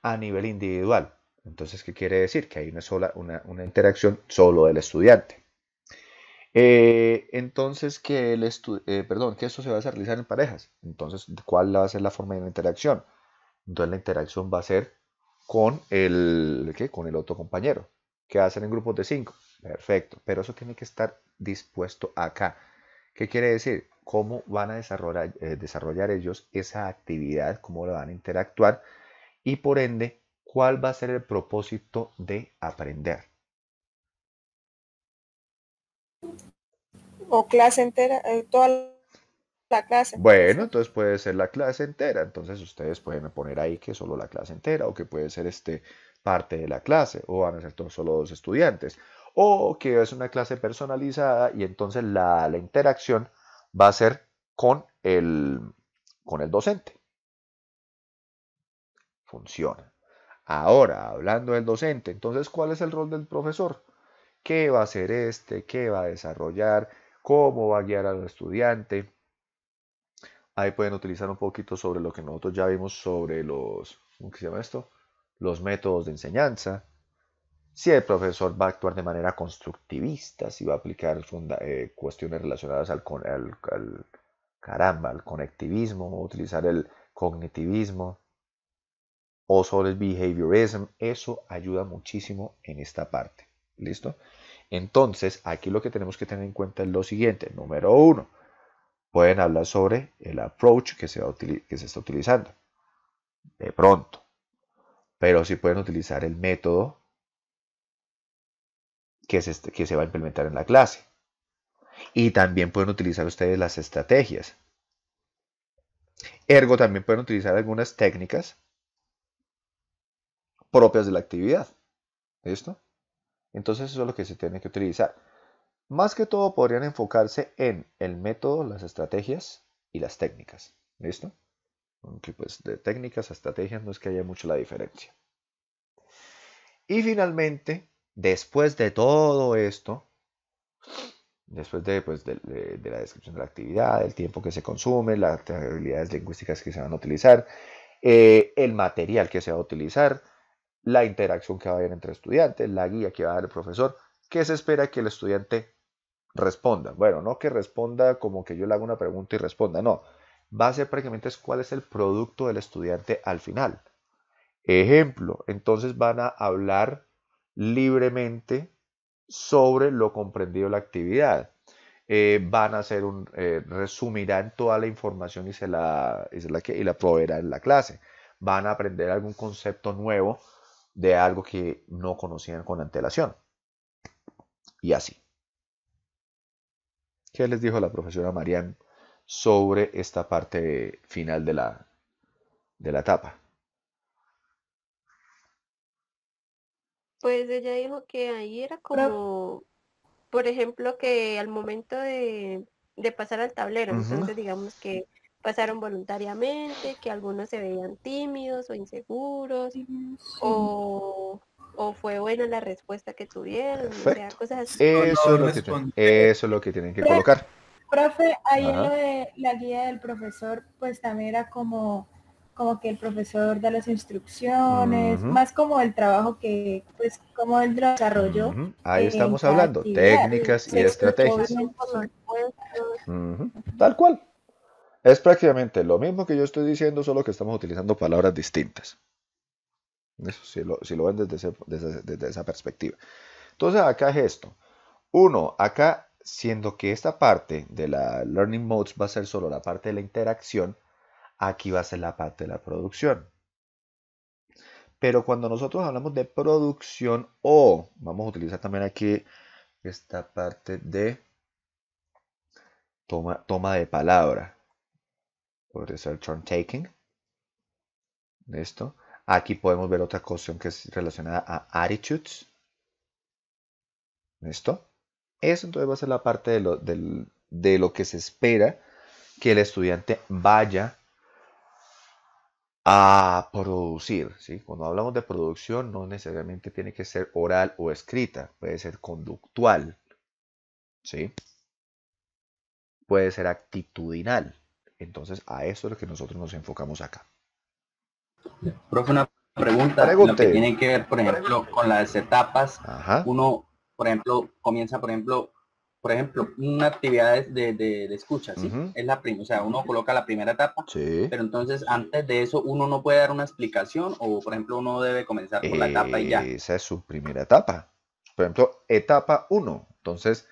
a nivel individual. Entonces, ¿qué quiere decir? Que hay una sola, una interacción solo del estudiante. Eh, entonces, que el eh, perdón, que esto se va a realizar en parejas. Entonces, ¿cuál va a ser la forma de la interacción? Entonces, la interacción va a ser con el, Con el otro compañero. ¿Qué va a en grupos de cinco? Perfecto. Pero eso tiene que estar dispuesto acá. ¿Qué quiere decir? ¿Cómo van a desarrollar, eh, desarrollar ellos esa actividad? ¿Cómo la van a interactuar? Y por ende, ¿cuál va a ser el propósito de aprender?
O clase entera, eh, toda la clase.
Bueno, entonces puede ser la clase entera. Entonces ustedes pueden poner ahí que solo la clase entera o que puede ser este parte de la clase o van a ser solo dos estudiantes o que es una clase personalizada y entonces la, interacción va a ser con el, con el docente. Funciona. Ahora, hablando del docente, entonces, ¿cuál es el rol del profesor? qué va a hacer este, qué va a desarrollar, cómo va a guiar al estudiante. Ahí pueden utilizar un poquito sobre lo que nosotros ya vimos sobre los, esto? Los métodos de enseñanza. Si el profesor va a actuar de manera constructivista, si va a aplicar eh, cuestiones relacionadas al, al, caramba, al conectivismo, utilizar el cognitivismo o sobre el behaviorism, eso ayuda muchísimo en esta parte. ¿Listo? Entonces, aquí lo que tenemos que tener en cuenta es lo siguiente. Número uno, pueden hablar sobre el approach que se, está utilizando. De pronto. Pero sí pueden utilizar el método que que se va a implementar en la clase. Y también pueden utilizar ustedes las estrategias. Ergo, también pueden utilizar algunas técnicas propias de la actividad. ¿Listo? Entonces eso es lo que se tiene que utilizar. Más que todo podrían enfocarse en el método, las estrategias y las técnicas. ¿Listo? Aunque pues de técnicas a estrategias no es que haya mucho la diferencia. Y finalmente, después de todo esto, después de, pues, la descripción de la actividad, el tiempo que se consume, las habilidades lingüísticas que se van a utilizar, eh, el material que se va a utilizar, la interacción que va a haber entre estudiantes, la guía que va a dar el profesor, qué se espera que el estudiante responda. Bueno, no que responda como que yo le hago una pregunta y responda, no. Va a ser prácticamente cuál es el producto del estudiante al final. Ejemplo, entonces van a hablar libremente sobre lo comprendido la actividad. Eh, van a hacer un, eh, resumirán toda la información y se la, y la, y la proveerán en la clase. Van a aprender algún concepto nuevo de algo que no conocían con antelación. Y así. ¿Qué les dijo la profesora Marian sobre esta parte final de la, de la etapa?
Pues ella dijo que ahí era como, por ejemplo, que al momento de, pasar al tablero, entonces digamos que pasaron voluntariamente, que algunos se veían tímidos o inseguros, o, o, fue buena la respuesta que tuvieron, o sea, cosas
así. Eso, es lo que tienen, que colocar.
Profe, ahí lo de la guía del
profesor, pues también era como como que el profesor da las instrucciones, más como el trabajo que, pues, como el desarrollo. Ahí eh, estamos hablando,
técnicas y pues, estrategias. Tal cual, es prácticamente lo mismo que yo estoy diciendo, solo que estamos utilizando palabras distintas. si lo, ven desde, esa perspectiva. Entonces, acá es esto. Uno, acá, siendo que esta parte de la Learning Modes va a ser solo la parte de la interacción, aquí va a ser la parte de la producción. Pero cuando nosotros hablamos de producción o, vamos a utilizar también aquí esta parte de toma de palabra. Podría ser turn taking. Listo. Aquí podemos ver otra cuestión que es relacionada a attitudes. ¿Listo? Eso entonces va a ser la parte de lo, que se espera que el estudiante vaya a producir. ¿sí? Cuando hablamos de producción no necesariamente tiene que ser oral o escrita, puede ser conductual, ¿sí? puede ser actitudinal. Entonces, a eso es lo que nosotros nos enfocamos acá. Profe, una pregunta. que tiene que
ver, por ejemplo, con las etapas. Uno, por ejemplo, comienza, por ejemplo, por ejemplo, una actividad de, de, de escucha, ¿sí? Es la primera, o sea, uno coloca la primera etapa, pero entonces antes de eso uno no puede dar una explicación o, por ejemplo, uno debe
comenzar con la etapa y ya. Eh, esa es su primera etapa. Por ejemplo, etapa 1. Entonces,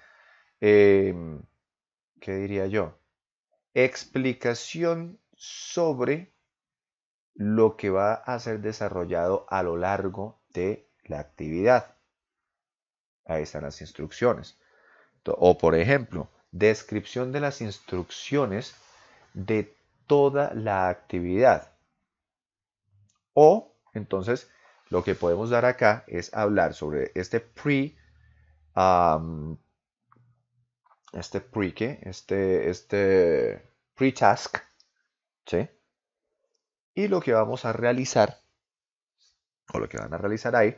em, ¿qué diría yo? explicación sobre lo que va a ser desarrollado a lo largo de la actividad. Ahí están las instrucciones. O por ejemplo, descripción de las instrucciones de toda la actividad. O entonces lo que podemos dar acá es hablar sobre este pre este pre este, este pre-task, Y lo que vamos a realizar, o lo que van a realizar ahí,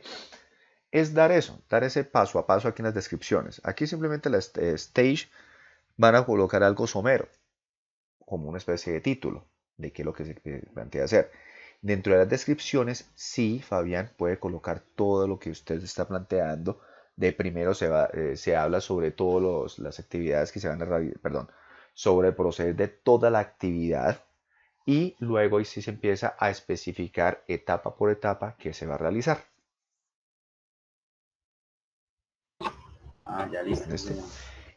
es dar eso, dar ese paso a paso aquí en las descripciones. Aquí simplemente la eh, stage van a colocar algo somero, como una especie de título de qué es lo que se eh, plantea hacer. Dentro de las descripciones, si Fabián puede colocar todo lo que usted está planteando de primero se, va, eh, se habla sobre todas las actividades que se van a realizar, perdón, sobre el proceder de toda la actividad y luego ahí sí se empieza a especificar etapa por etapa que se va a realizar. Ah, ya listo. Este.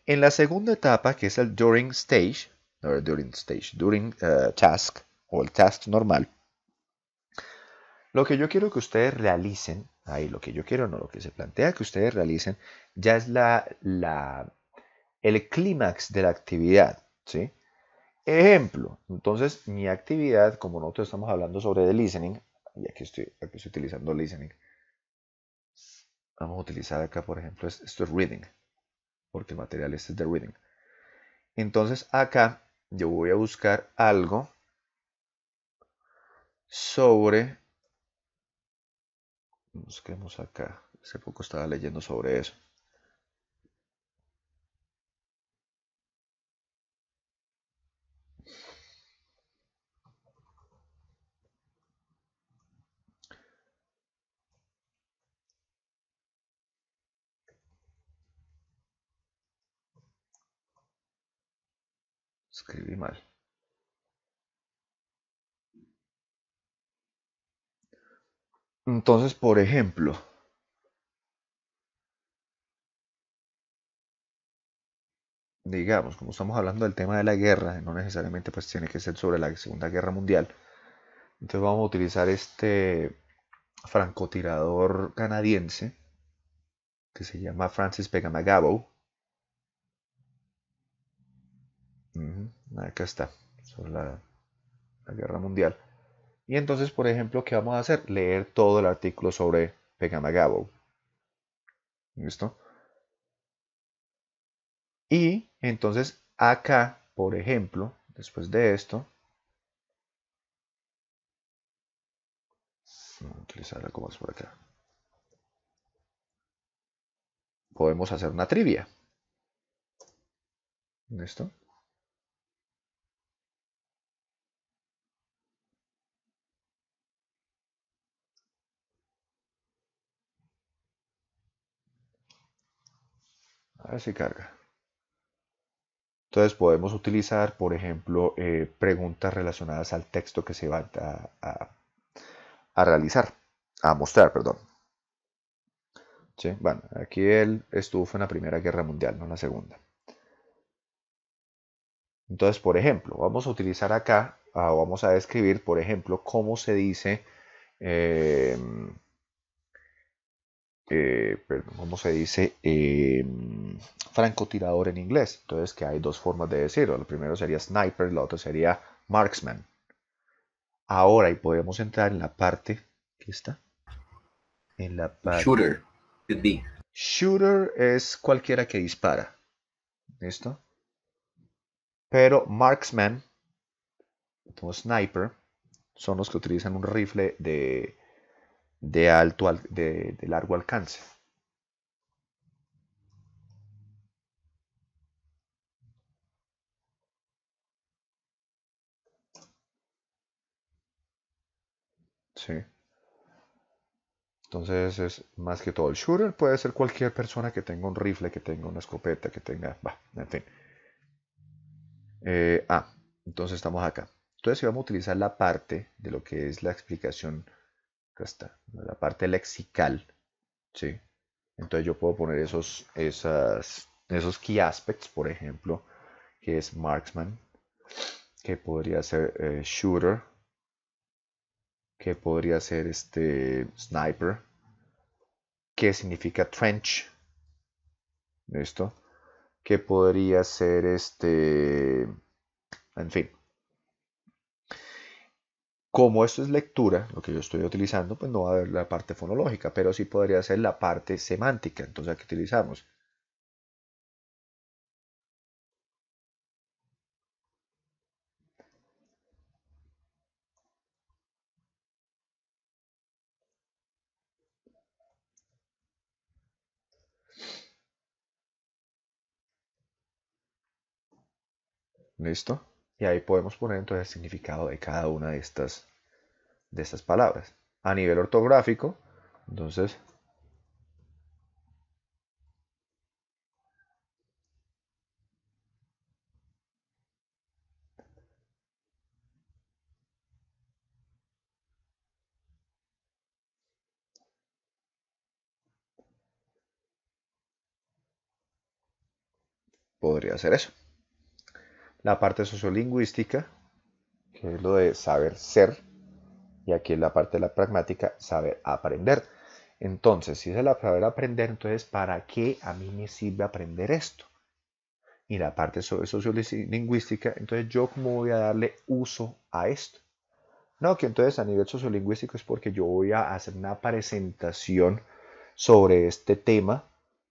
En la segunda etapa, que es el during stage, el during stage, during eh, task o el task normal, lo que yo quiero que ustedes realicen, ahí lo que yo quiero, no lo que se plantea que ustedes realicen, ya es la, la el clímax de la actividad, ¿sí? Ejemplo, entonces mi actividad, como nosotros estamos hablando sobre el listening, y estoy, aquí estoy utilizando listening, vamos a utilizar acá, por ejemplo, esto es reading, porque el material este es de reading. Entonces acá yo voy a buscar algo sobre Busquemos acá. Hace poco estaba leyendo sobre eso.
Escribí mal.
Entonces, por ejemplo, digamos, como estamos hablando del tema de la guerra, no necesariamente pues tiene que ser sobre la Segunda Guerra Mundial. Entonces vamos a utilizar este francotirador canadiense que se llama Francis Pegamagabo. Acá está, sobre la guerra mundial. Y entonces, por ejemplo, ¿qué vamos a hacer? Leer todo el artículo sobre Gabo. ¿Listo? Y entonces acá, por ejemplo, después de esto, vamos a utilizar algo más por acá. Podemos hacer una trivia. ¿Listo? A ver si carga. Entonces podemos utilizar, por ejemplo, eh, preguntas relacionadas al texto que se va a, realizar, a mostrar, perdón. Bueno, aquí él estuvo en la Primera Guerra Mundial, no en la Segunda. Entonces, por ejemplo, vamos a utilizar acá, ah, vamos a describir, por ejemplo, cómo se dice... Eh, eh, ¿cómo se dice? Eh, francotirador en inglés. Entonces, que hay dos formas de decirlo. lo primero sería sniper, lo otro sería marksman. Ahora, y podemos entrar en la parte, que está? En la parte... Shooter, Shooter es cualquiera que dispara. ¿Listo? Pero marksman, o sniper, son los que utilizan un rifle de de, alto, de, de largo alcance. Sí. Entonces es más que todo. El shooter puede ser cualquier persona que tenga un rifle, que tenga una escopeta, que tenga... Bah, en fin. Eh, ah, entonces estamos acá. Entonces si vamos a utilizar la parte de lo que es la explicación Acá está, la parte lexical. ¿sí? Entonces yo puedo poner esos, esas, esos key aspects, por ejemplo, que es marksman, que podría ser eh, shooter, que podría ser este sniper, que significa trench, esto, que podría ser este, en fin, como esto es lectura, lo que yo estoy utilizando, pues no va a haber la parte fonológica, pero sí podría ser la parte semántica. Entonces aquí utilizamos ¿Listo? Y ahí podemos poner entonces el significado de cada una de estas, de estas palabras. A nivel ortográfico, entonces podría ser eso la parte sociolingüística, que es lo de saber ser, y aquí es la parte de la pragmática, saber aprender. Entonces, si es el saber aprender, entonces, ¿para qué a mí me sirve aprender esto? Y la parte sobre sociolingüística, entonces, ¿yo cómo voy a darle uso a esto? No, que entonces a nivel sociolingüístico es porque yo voy a hacer una presentación sobre este tema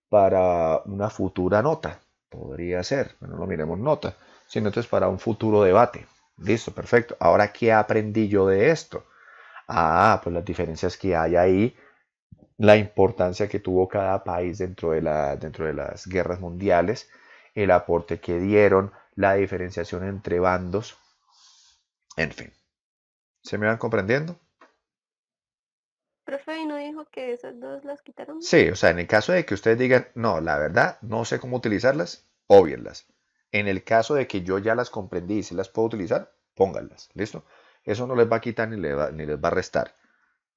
para una futura nota. Podría ser, bueno, lo miremos nota sino entonces para un futuro debate. Listo, perfecto. Ahora, ¿qué aprendí yo de esto? Ah, pues las diferencias que hay ahí, la importancia que tuvo cada país dentro de, dentro de las guerras mundiales, el aporte que dieron, la diferenciación entre bandos, en fin. ¿Se me van comprendiendo?
Profe, ¿y no dijo que esas dos las quitaron?
Sí, o sea, en el caso de que ustedes digan, no, la verdad, no sé cómo utilizarlas, obvienlas. En el caso de que yo ya las comprendí y si las puedo utilizar, pónganlas, ¿listo? Eso no les va a quitar ni, les va, a restar.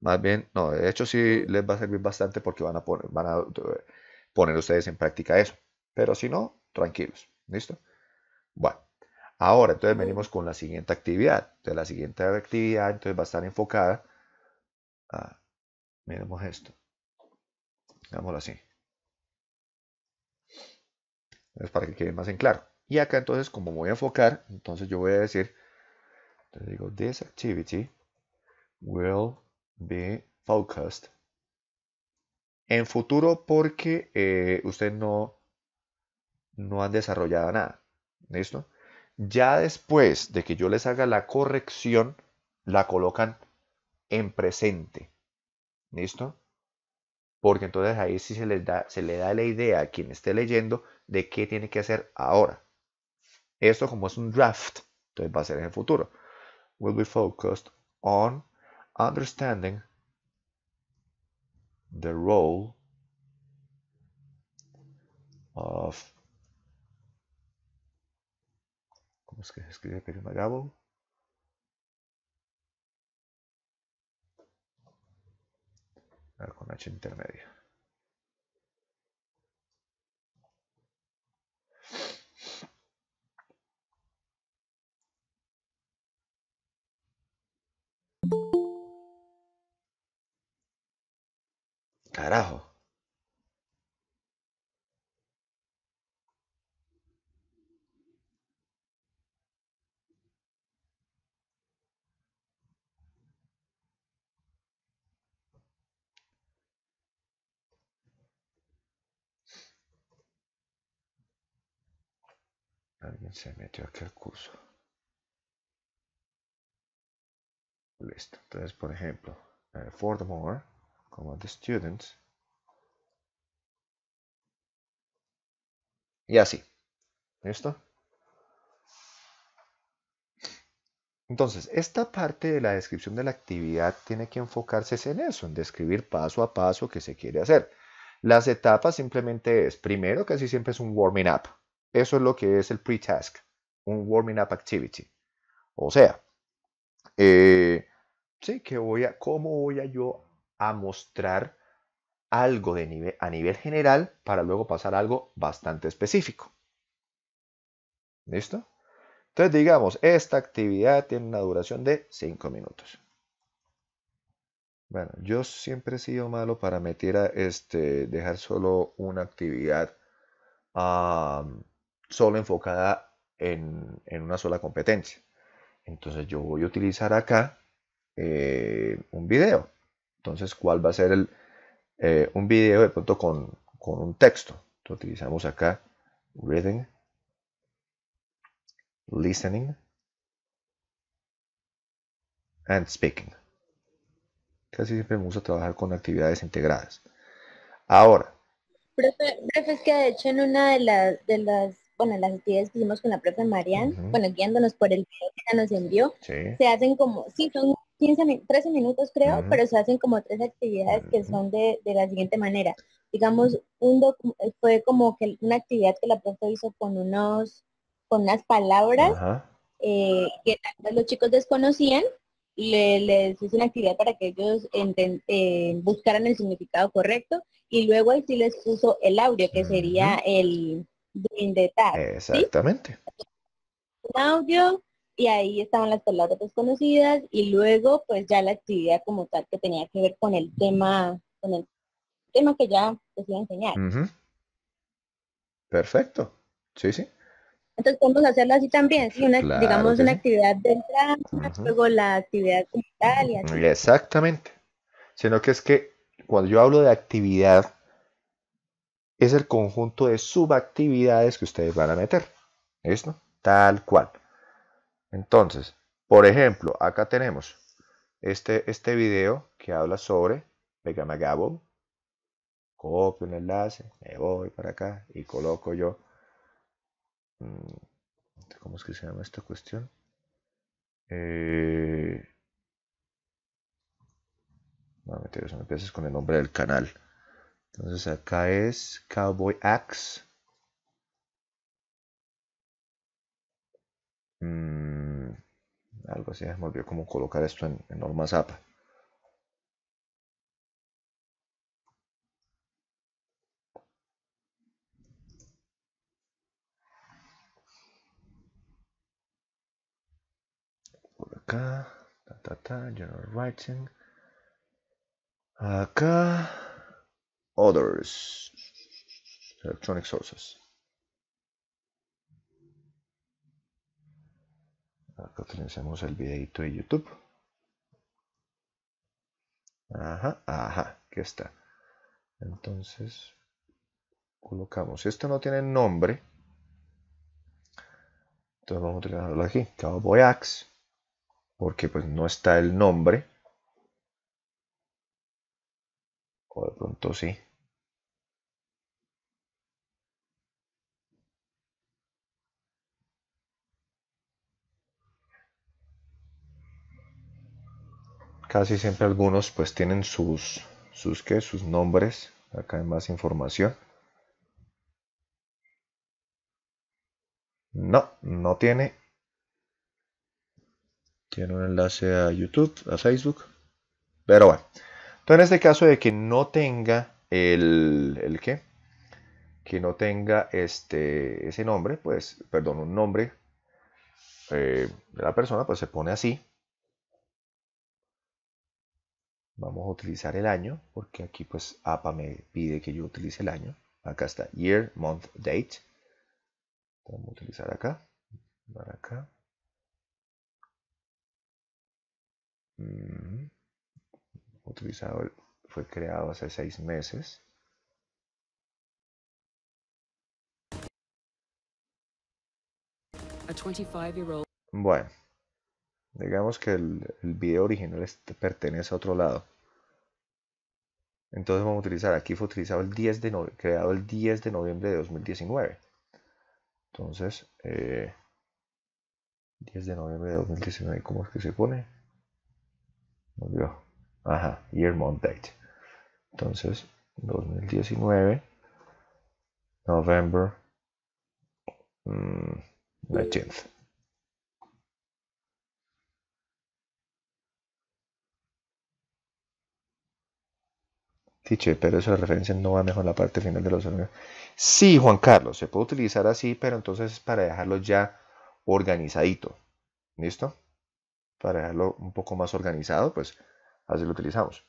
Más bien, no, de hecho sí les va a servir bastante porque van a, poner, ustedes en práctica eso. Pero si no, tranquilos, ¿listo? Bueno, ahora entonces venimos con la siguiente actividad. De la siguiente actividad entonces va a estar enfocada a, miremos esto, hagámoslo así. Es para que quede más en claro. Y acá entonces, como voy a enfocar, entonces yo voy a decir, entonces digo, this activity will be focused en futuro porque eh, usted no, no han desarrollado nada. ¿Listo? Ya después de que yo les haga la corrección, la colocan en presente. ¿Listo? Porque entonces ahí sí se les da, se le da la idea a quien esté leyendo de qué tiene que hacer ahora. Esto como es un draft, entonces va a ser en el futuro. Will be focused on understanding the role of ¿Cómo es que se escribe Perimagabo?
Ah, con H intermedia.
Carajo.
Alguien se metió aquí al curso. Listo. Entonces, por ejemplo, eh, Ford more comma the students. Y así. ¿Listo? Entonces, esta parte de la descripción de la actividad tiene que enfocarse en eso, en describir paso a paso qué se quiere hacer. Las etapas simplemente es, primero, casi siempre es un warming up. Eso es lo que es el pre-task, un warming up activity. O sea, eh, sí, que voy a, ¿cómo voy a yo a mostrar algo de nivel a nivel general para luego pasar algo bastante específico. ¿Listo? Entonces digamos, esta actividad tiene una duración de 5 minutos. Bueno, yo siempre he sido malo para meter a este, dejar solo una actividad solo enfocada en, una sola competencia. Entonces yo voy a utilizar acá eh, un video. Entonces, ¿cuál va a ser el, eh, un video de pronto con, un texto? Entonces, utilizamos acá reading, listening and speaking. Casi siempre vamos a trabajar con actividades integradas. Ahora.
Profe, que de hecho en una de las bueno, las actividades que hicimos con la profe Marian, bueno, guiándonos por el video que ella nos envió, se hacen como, sí, son 15, 13 minutos creo, pero se hacen como tres actividades que son de, la siguiente manera. Digamos, un eh, fue como que una actividad que la profe hizo con unos, con unas palabras eh, que los chicos desconocían, le, les hizo una actividad para que ellos eh, buscaran el significado correcto y luego ahí sí les puso el audio, que sería el detalle.
Exactamente.
Un audio y ahí estaban las palabras desconocidas y luego pues ya la actividad como tal que tenía que ver con el tema, con el tema que ya les iba a enseñar.
Perfecto. Sí, sí.
Entonces podemos hacerlo así también, ¿sí? digamos una actividad de entrada luego la actividad como tal y
así. Exactamente. Sino que es que cuando yo hablo de actividad, es el conjunto de subactividades que ustedes van a meter. ¿Listo? Tal cual. Entonces, por ejemplo, acá tenemos este, este video que habla sobre Pegame Gabo. Copio un enlace, me voy para acá y coloco yo. Mm, ¿Cómo es que se llama esta cuestión? Eh, no, me empiezas con el nombre del canal. Entonces acá es Cowboy Axe. Mm, algo así, me olvidó como colocar esto en, en norma Por acá, ta, ta, ta, general writing. Acá others electronic sources. Acá utilizamos el videito de YouTube. Ajá, ajá, aquí está. Entonces, colocamos. Esto no tiene nombre. Entonces vamos a utilizarlo aquí, Cowboy Axe, porque pues no está el nombre. O de pronto sí. casi siempre algunos pues tienen sus, sus, ¿qué? sus nombres, acá hay más información. No, no tiene. Tiene un enlace a YouTube, a Facebook. Pero bueno. Entonces, en este caso de que no tenga el, el qué? Que no tenga este, ese nombre, pues, perdón, un nombre eh, de la persona, pues se pone así. Vamos a utilizar el año porque aquí pues APA me pide que yo utilice el año. Acá está year, month, date. Vamos a utilizar acá. Para acá. Mm. Utilizado, fue creado hace seis meses. Bueno, Digamos que el, video original este pertenece a otro lado. Entonces vamos a utilizar, aquí fue utilizado el 10 de noviembre creado el 10 de noviembre de 2019. Entonces, 10 eh, de noviembre de 2019, ¿cómo es que se pone? No Ajá, year month date. Entonces, 2019, November 19th. Mm, Pero pero la referencia, no va mejor la parte final de los Sí, Juan Carlos, se puede utilizar así, pero entonces para dejarlo ya organizadito. ¿Listo? Para dejarlo un poco más organizado, pues así lo utilizamos.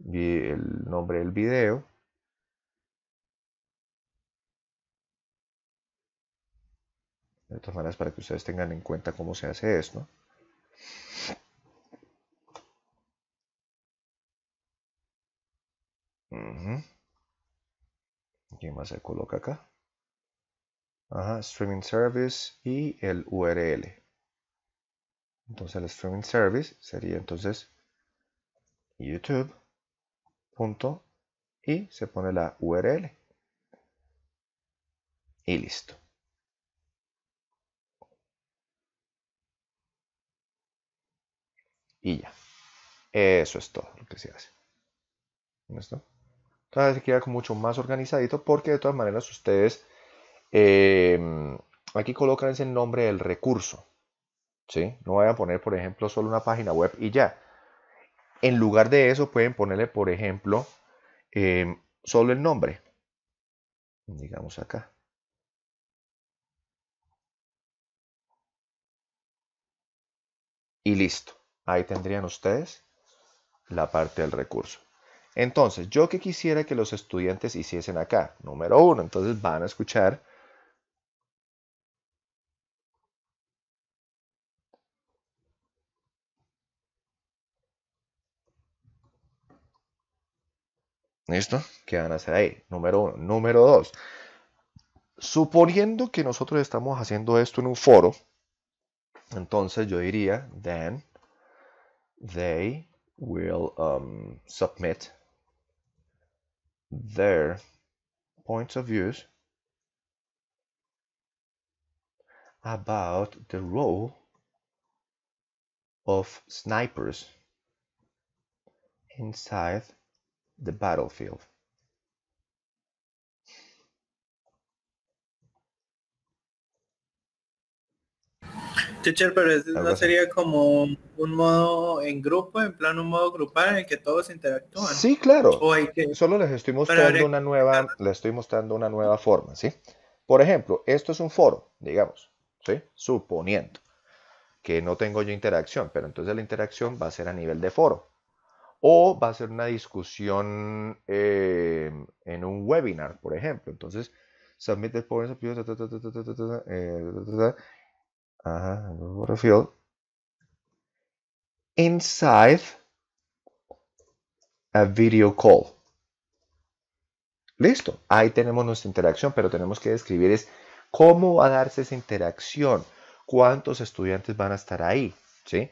Y el nombre del video. De todas maneras, para que ustedes tengan en cuenta cómo se hace esto. ¿Qué más se coloca acá? Ajá, streaming service y el URL. Entonces el streaming service sería entonces YouTube. Punto, y se pone la URL. Y listo. Y ya. Eso es todo lo que se hace. ¿Listo? Entonces queda mucho más organizadito porque de todas maneras ustedes eh, aquí colocan ese nombre del recurso. ¿sí? No voy a poner, por ejemplo, solo una página web y ya. En lugar de eso pueden ponerle, por ejemplo, em, solo el nombre. Digamos acá. Y listo. Ahí tendrían ustedes la parte del recurso. Entonces, yo que quisiera que los estudiantes hiciesen acá, número uno, entonces van a escuchar ¿Listo? ¿Qué van a hacer ahí? Número uno. Número dos. Suponiendo que nosotros estamos haciendo esto en un foro, entonces yo diría, then they will um, submit their points of views about the role of snipers inside the battlefield.
pero no sería como un modo en grupo, en plan un modo grupal en el que todos interactúan.
Sí, claro. Que... Solo les estoy mostrando una nueva, les estoy mostrando una nueva forma, ¿sí? Por ejemplo, esto es un foro, digamos, ¿sí? Suponiendo que no tengo yo interacción, pero entonces la interacción va a ser a nivel de foro. O va a ser una discusión en un webinar, por ejemplo. Entonces, submit the points inside a video call. Listo, ahí tenemos nuestra interacción, pero tenemos que describir es cómo va a darse esa interacción, cuántos estudiantes van a estar ahí, ¿sí?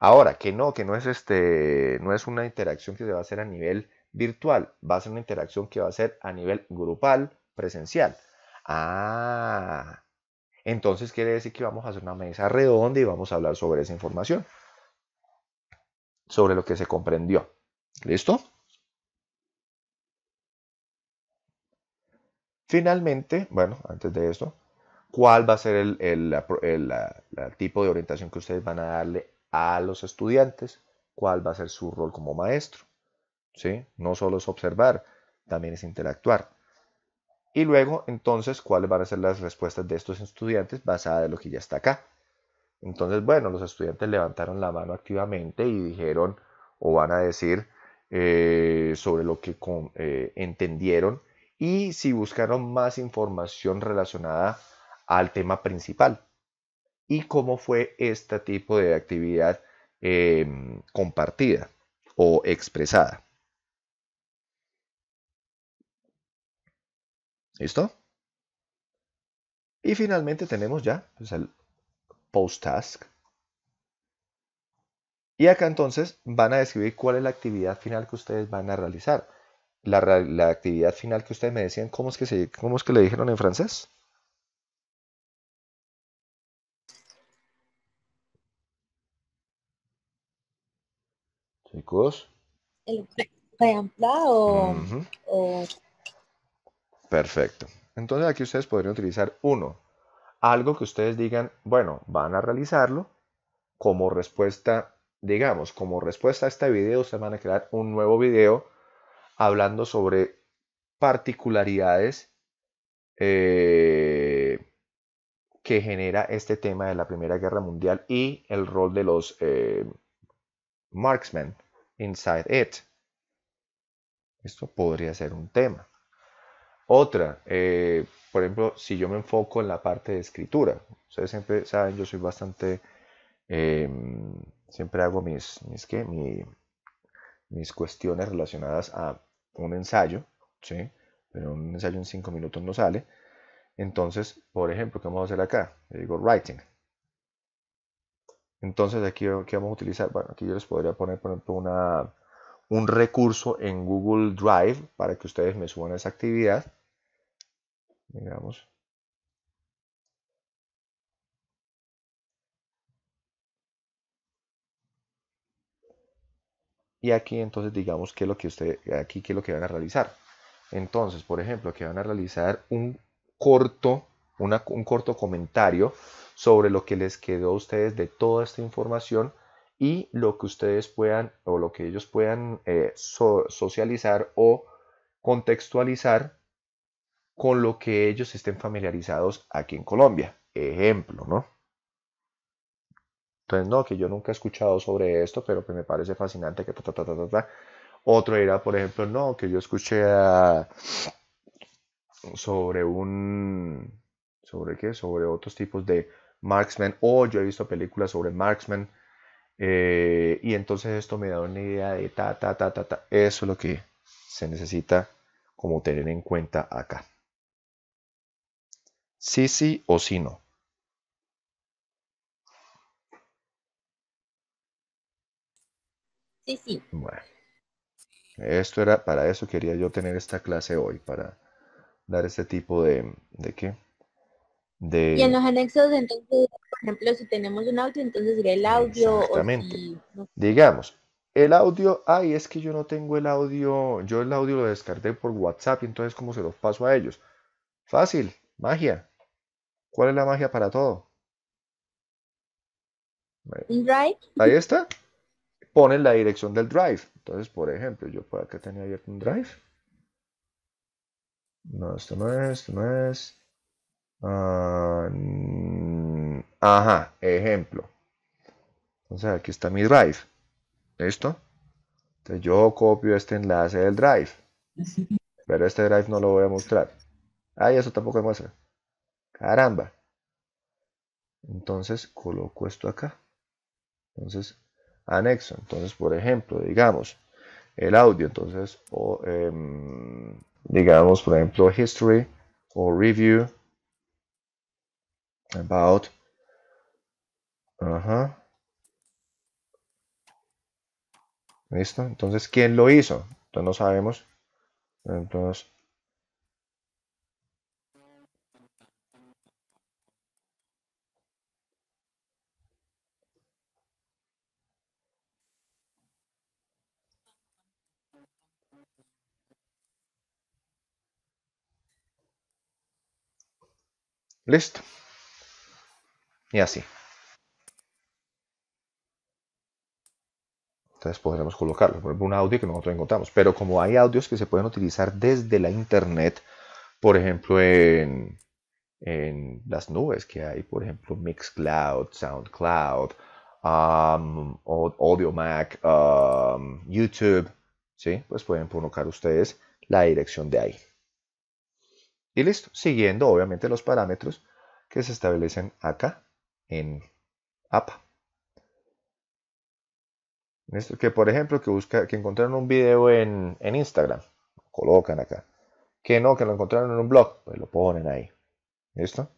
Ahora, que no, que no es, este, no es una interacción que se va a hacer a nivel virtual, va a ser una interacción que va a ser a nivel grupal, presencial. Ah, entonces quiere decir que vamos a hacer una mesa redonda y vamos a hablar sobre esa información, sobre lo que se comprendió. ¿Listo? Finalmente, bueno, antes de esto, ¿cuál va a ser el, tipo de orientación que ustedes van a darle a los estudiantes? ¿Cuál va a ser su rol como maestro? ¿Sí? No solo es observar, también es interactuar. Y luego, entonces, cuáles van a ser las respuestas de estos estudiantes basada en lo que ya está acá. Entonces, bueno, los estudiantes levantaron la mano activamente y dijeron o van a decir eh, sobre lo que eh, entendieron y si buscaron más información relacionada al tema principal y cómo fue este tipo de actividad em, compartida o expresada. ¿Listo? Y finalmente tenemos ya pues, el post task. Y acá entonces van a describir cuál es la actividad final que ustedes van a realizar. La, actividad final que ustedes me decían, ¿cómo es que, se, cómo es que le dijeron en francés? Chicos.
El preamplado.
Perfecto. Entonces aquí ustedes podrían utilizar uno, algo que ustedes digan, bueno, van a realizarlo como respuesta, digamos, como respuesta a este video, ustedes van a crear un nuevo video hablando sobre particularidades eh, que genera este tema de la Primera Guerra Mundial y el rol de los eh, marksmen inside it. Esto podría ser un tema. Otra, eh, por ejemplo, si yo me enfoco en la parte de escritura, ustedes siempre saben, yo soy bastante, em, siempre hago mis, mis, ¿qué? mis cuestiones relacionadas a un ensayo, ¿sí? pero un ensayo en cinco minutos no sale. Entonces, por ejemplo, ¿qué vamos a hacer acá? Le digo writing. Entonces, aquí vamos a utilizar, bueno, aquí yo les podría poner, por ejemplo, una, un recurso en Google Drive para que ustedes me suban esa actividad. Y aquí entonces digamos que lo que usted, aquí qué es lo que van a realizar. Entonces, por ejemplo, que van a realizar un corto, un corto comentario sobre lo que les quedó a ustedes de toda esta información y lo que ustedes puedan o lo que ellos puedan eh, socializar o contextualizar con lo que ellos estén familiarizados aquí en Colombia. Ejemplo, ¿no? Entonces, no, que yo nunca he escuchado sobre esto, pero que me parece fascinante que ta, ta, ta, Otro era, por ejemplo, no, que yo escuché sobre un... ¿Sobre qué? Sobre otros tipos de marksmen. o oh, yo he visto películas sobre marksmen eh, y entonces esto me da una idea de ta, ta, ta, ta, ta. Eso es lo que se necesita como tener en cuenta acá. Sí, sí o sí no. Sí, sí. Bueno, esto era, para eso quería yo tener esta clase hoy, para dar este tipo de, ¿de qué? De... Y en los
anexos, entonces, por ejemplo, si tenemos un audio, entonces sería el audio. Exactamente.
Digamos, el audio, ay, es que yo no tengo el audio, yo el audio lo descarté por WhatsApp, entonces ¿cómo se los paso a ellos? Fácil, magia. ¿Cuál es la magia para todo?
Drive. Ahí está.
Ponen la dirección del drive. Entonces, por ejemplo, yo por acá tenía abierto un drive. No, esto no es, esto no es. Ah, ajá, ejemplo. Entonces aquí está mi drive. Esto. Entonces yo copio este enlace del drive. Pero este drive no lo voy a mostrar. Ah, eso tampoco muestra. Caramba. Entonces coloco esto acá. Entonces, anexo. Entonces, por ejemplo, digamos, el audio. Entonces, o, em, digamos, por ejemplo, history o review about. Ajá. ¿Listo? Entonces, ¿quién lo hizo? Entonces, no sabemos. Entonces, Listo. Y así. Entonces podremos colocarlo, por ejemplo, un audio que nosotros encontramos. Pero como hay audios que se pueden utilizar desde la internet, por ejemplo, en, las nubes que hay, por ejemplo, Mixcloud, Soundcloud, um, um, YouTube, ¿sí? pues pueden colocar ustedes la dirección de ahí. Y listo, siguiendo obviamente los parámetros que se establecen acá en APA. Esto, que por ejemplo, que, busca, que encontraron un video en, en Instagram, colocan acá. Que no, que lo encontraron en un blog, pues lo ponen ahí. ¿Listo?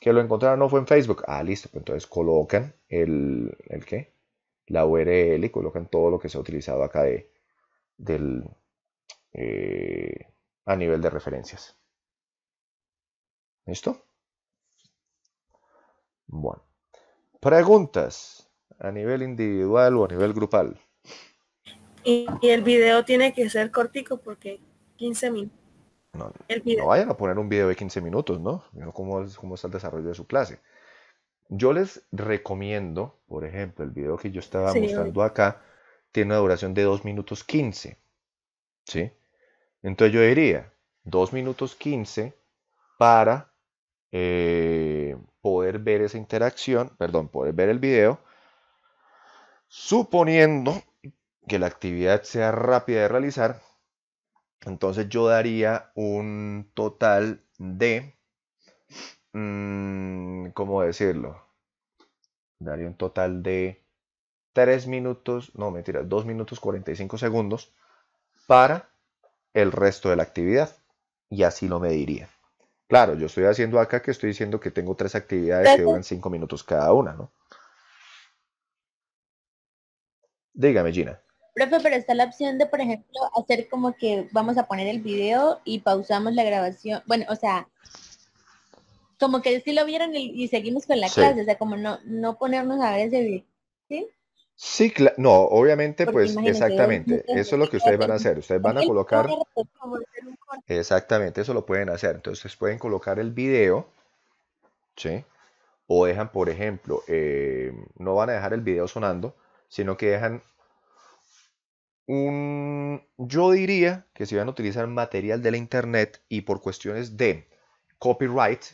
Que lo encontraron no fue en Facebook. Ah, listo, pues entonces colocan el, el qué? La URL y colocan todo lo que se ha utilizado acá de, del, eh, a nivel de referencias. ¿Listo? Bueno. Preguntas a nivel individual o a nivel grupal.
Y, el video tiene que ser cortico porque 15 minutos. No, vayan
a poner un video de 15 minutos, ¿no? cómo, es, está el desarrollo de su clase. Yo les recomiendo, por ejemplo, el video que yo estaba mostrando acá tiene una duración de 2 minutos 15. ¿Sí? Entonces yo diría 2 minutos 15 para eh, poder ver esa interacción, perdón, poder ver el video, suponiendo que la actividad sea rápida de realizar, entonces yo daría un total de, mm, ¿cómo decirlo? Daría un total de 3 minutos, no mentira, 2 minutos 45 segundos para el resto de la actividad. Y así lo mediría. Claro, yo estoy haciendo acá que estoy diciendo que tengo tres actividades que duran cinco minutos cada una, ¿no? Dígame, Gina.
Profe, pero está la opción de, por ejemplo, hacer como que vamos a poner el video y pausamos la grabación. Bueno, o sea, como que si lo vieron y, seguimos con la clase, o sea, como no, no ponernos a ver ese video. ¿Sí?
Sí, no, obviamente, pues exactamente, eso es lo que ustedes van a hacer, ustedes van a colocar, exactamente, eso lo pueden hacer, entonces pueden colocar el video, ¿sí? O dejan, por ejemplo, eh, no van a dejar el video sonando, sino que dejan un, yo diría que si van a utilizar material de la internet y por cuestiones de copyright,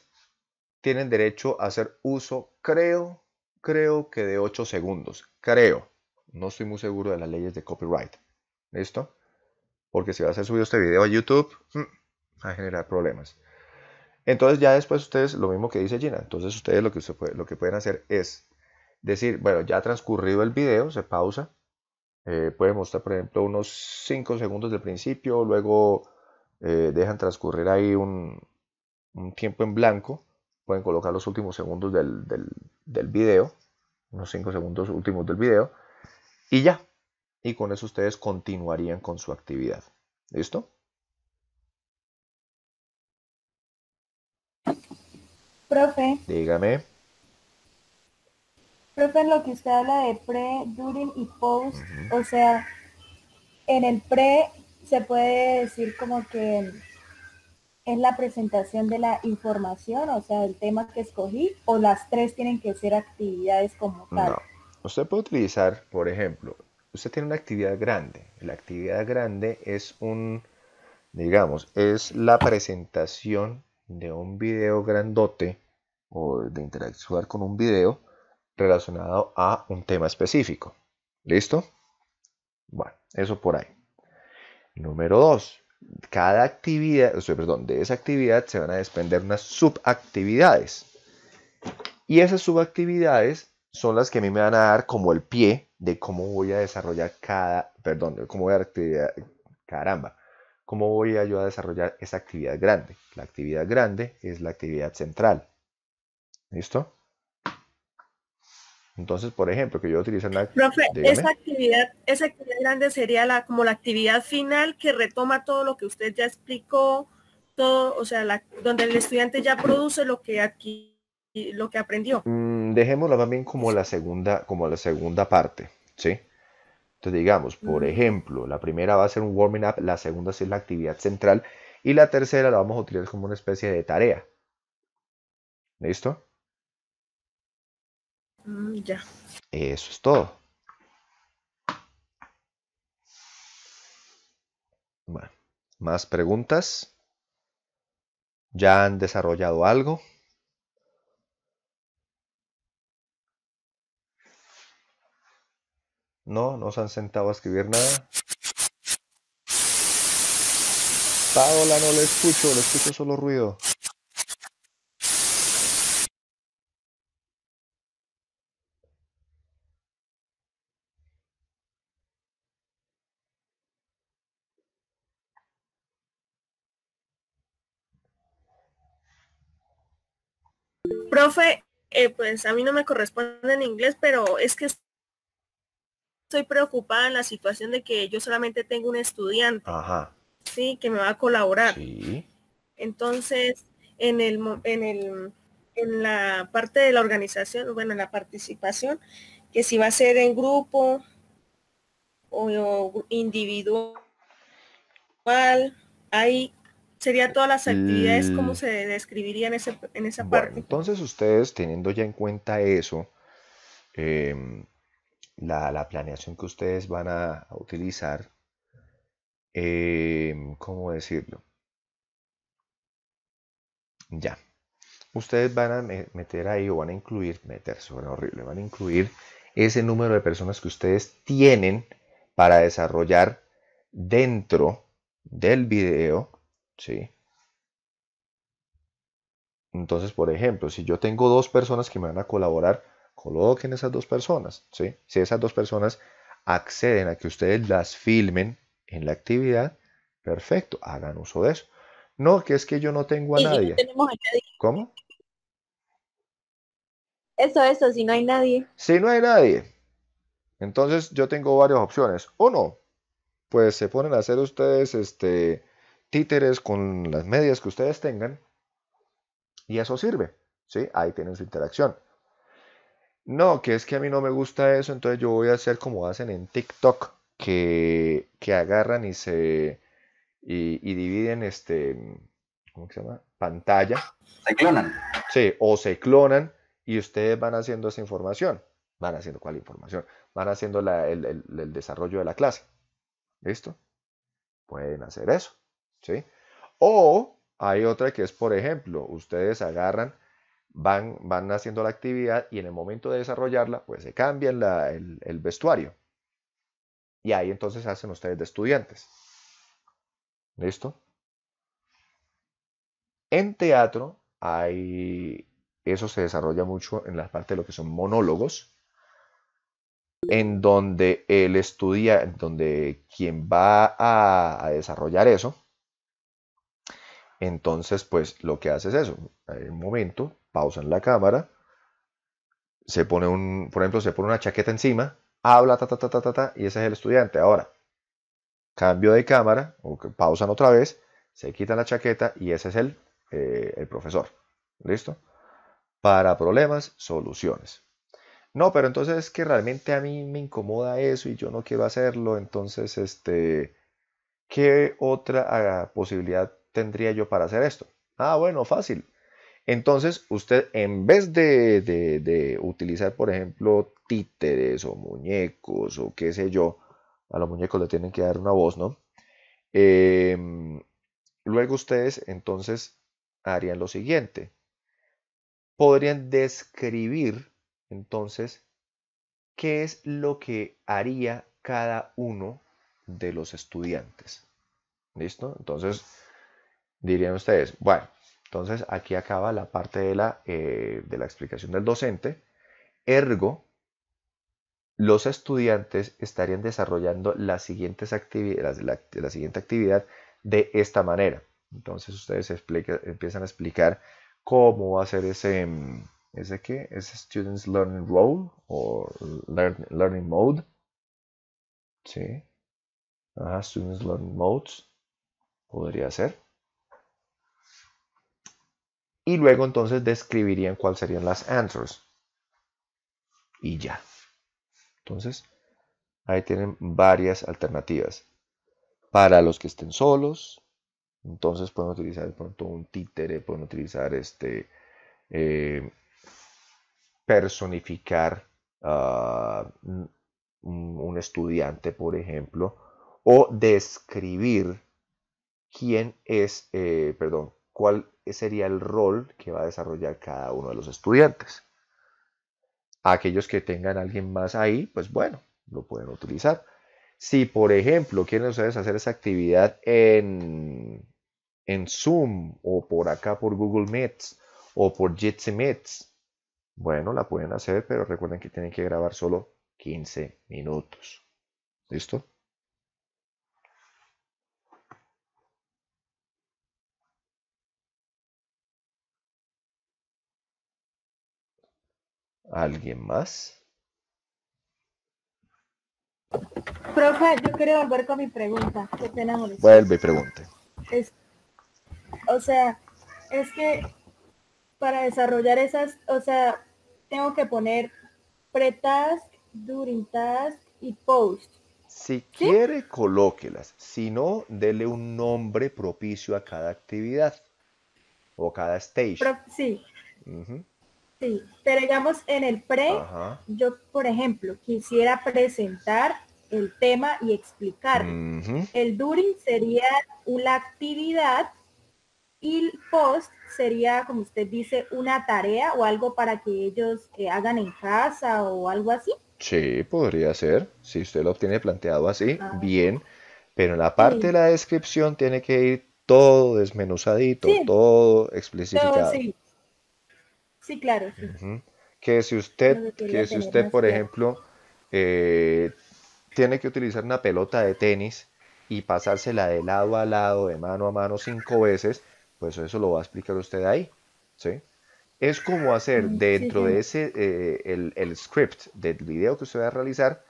tienen derecho a hacer uso, creo, creo que de 8 segundos creo, no estoy muy seguro de las leyes de copyright. ¿Listo? Porque si va a ser subido este video a YouTube, mm, va a generar problemas. Entonces ya después ustedes, lo mismo que dice Gina, entonces ustedes lo que, lo que pueden hacer es decir, bueno, ya ha transcurrido el video, se pausa, eh, pueden mostrar por ejemplo unos 5 segundos del principio, luego eh, dejan transcurrir ahí un, tiempo en blanco, pueden colocar los últimos segundos del, del, del video unos cinco segundos últimos del video, y ya. Y con eso ustedes continuarían con su actividad. ¿Listo? Profe. Dígame.
Profe, en lo que usted habla de pre, during y post, o sea, en el pre se puede decir como que es la presentación de la información, o sea, el tema que escogí, o las tres tienen que ser actividades como tal.
No. Usted puede utilizar, por ejemplo, usted tiene una actividad grande. La actividad grande es un, digamos, es la presentación de un video grandote o de interactuar con un video relacionado a un tema específico. ¿Listo? Bueno, eso por ahí. Número dos cada actividad, o sea, perdón, de esa actividad se van a despender unas subactividades. Y esas subactividades son las que a mí me van a dar como el pie de cómo voy a desarrollar cada, perdón, cómo voy a actividad, caramba, cómo voy a yo a desarrollar esa actividad grande. La actividad grande es la actividad central. ¿Listo? Entonces, por ejemplo, que yo utilice Profe, esa
actividad, esa actividad grande sería la, como la actividad final que retoma todo lo que usted ya explicó, todo, o sea, donde el estudiante ya produce lo que aquí, lo que aprendió.
Mm, dejémoslo también como la segunda, como la segunda parte, ¿sí? Entonces, digamos, por mm. ejemplo, la primera va a ser un warming up, la segunda es la actividad central y la tercera la vamos a utilizar como una especie de tarea. ¿Listo? Mm, ya. Eso es todo. Bueno, más preguntas. ¿Ya han desarrollado algo? No, no se han sentado a escribir nada. Paola, no le escucho, le escucho solo ruido.
profe, eh, pues a mí no me corresponde en inglés, pero es que estoy preocupada en la situación de que yo solamente tengo un estudiante, sí, que me va a colaborar. Entonces, en el, en la parte de la organización, bueno, en la participación, que si va a ser en grupo o, o individual, hay sería todas las actividades ¿cómo mm. se describiría en, ese, en esa parte.
Entonces ustedes, teniendo ya en cuenta eso, em, la, planeación que ustedes van a, utilizar, em, ¿cómo decirlo? Ya. Ustedes van a meter ahí o van a incluir, meter, suena horrible, van a incluir ese número de personas que ustedes tienen para desarrollar dentro del video ¿sí? Entonces, por ejemplo, si yo tengo dos personas que me van a colaborar, coloquen esas dos personas, ¿sí? Si esas dos personas acceden a que ustedes las filmen en la actividad, perfecto, hagan uso de eso. No, que es que yo no tengo a nadie. a ¿Cómo?
Eso, eso, si no hay nadie.
Si no hay nadie. Entonces yo tengo varias opciones. Uno, pues se ponen a hacer ustedes este, títeres, con las medias que ustedes tengan, y eso sirve, ¿sí? Ahí tienen su interacción. No, que es que a mí no me gusta eso, entonces yo voy a hacer como hacen en TikTok, que, que agarran y se y, dividen este, ¿cómo se llama? Pantalla. Se clonan. Sí, o se clonan y ustedes van haciendo esa información. Van haciendo cuál información. Van haciendo el, el desarrollo de la clase. ¿Listo? Pueden hacer eso. ¿sí? O hay otra que es, por ejemplo, ustedes agarran, van, van haciendo la actividad y en el momento de desarrollarla, pues se cambian el, vestuario. Y ahí entonces hacen ustedes de estudiantes. ¿Listo? En teatro hay, eso se desarrolla mucho en la parte de lo que son monólogos, en donde él estudia, en donde quien va a desarrollar eso entonces, pues lo que hace es eso. en un momento, pausan la cámara, se pone un, por ejemplo, se pone una chaqueta encima, habla, ta, ta, ta, ta, ta, y ese es el estudiante. Ahora, cambio de cámara, o pausan otra vez, se quitan la chaqueta y ese es el, eh, el profesor. ¿Listo? Para problemas, soluciones. No, pero entonces es que realmente a mí me incomoda eso y yo no quiero hacerlo. Entonces, este, ¿qué otra ah, posibilidad tendría yo para hacer esto? Ah, bueno, fácil. Entonces, usted en vez de, utilizar, por ejemplo, títeres o muñecos o qué sé yo, a los muñecos le tienen que dar una voz, ¿no? Em, luego ustedes entonces harían lo siguiente. Podrían describir entonces qué es lo que haría cada uno de los estudiantes. ¿Listo? Entonces Dirían ustedes, bueno, entonces aquí acaba la parte eh, de la, explicación del docente. Ergo, los estudiantes estarían desarrollando las siguientes actividades, la, la, siguiente actividad de esta manera. Entonces ustedes empiezan a explicar cómo va a ser ese, mm, ese qué, ese Students Learning Role o Learning Mode. Sí. Ajá, Students Learning Modes podría ser y luego entonces describirían cuáles serían las answers. Y ya. Entonces, ahí tienen varias alternativas. Para los que estén solos, entonces pueden utilizar de pronto un títere, pueden utilizar este eh, personificar ah, un estudiante, por ejemplo, o describir quién es, eh, perdón, cuál sería el rol que va a desarrollar cada uno de los estudiantes. aquellos que tengan a alguien más ahí, pues bueno, lo pueden utilizar. Si, por ejemplo, quieren ustedes hacer esa actividad en, en Zoom o por acá por Google Meets o por Jitsi Meets, bueno, la pueden hacer, pero recuerden que tienen que grabar solo 15 minutos. ¿Listo? alguien más?
Profe, yo quiero volver con mi pregunta. Vuelve y pregunte. o sea, es que para desarrollar esas, o sea, tengo que poner pre-task, during task
y post. Si quiere, colóquelas. Si no, dele un nombre propicio a cada actividad o cada stage.
sí.
Sí, pero digamos en el pre, yo por ejemplo quisiera presentar el tema y explicar. El during sería una actividad y el post sería, como usted dice, una tarea o algo para que ellos eh, hagan en casa o algo así.
Sí, podría ser. Si usted lo tiene planteado así, ah. bien. Pero en la parte de la descripción tiene que ir todo desmenuzadito, todo explicitado. Sí, claro. Que si usted, que si usted por ejemplo, eh, tiene que utilizar una pelota de tenis y pasársela de lado a lado, de mano a mano cinco veces, pues eso lo va a explicar usted ahí. Es como hacer mm, dentro de ese, eh, el, el, script del video que usted va a realizar,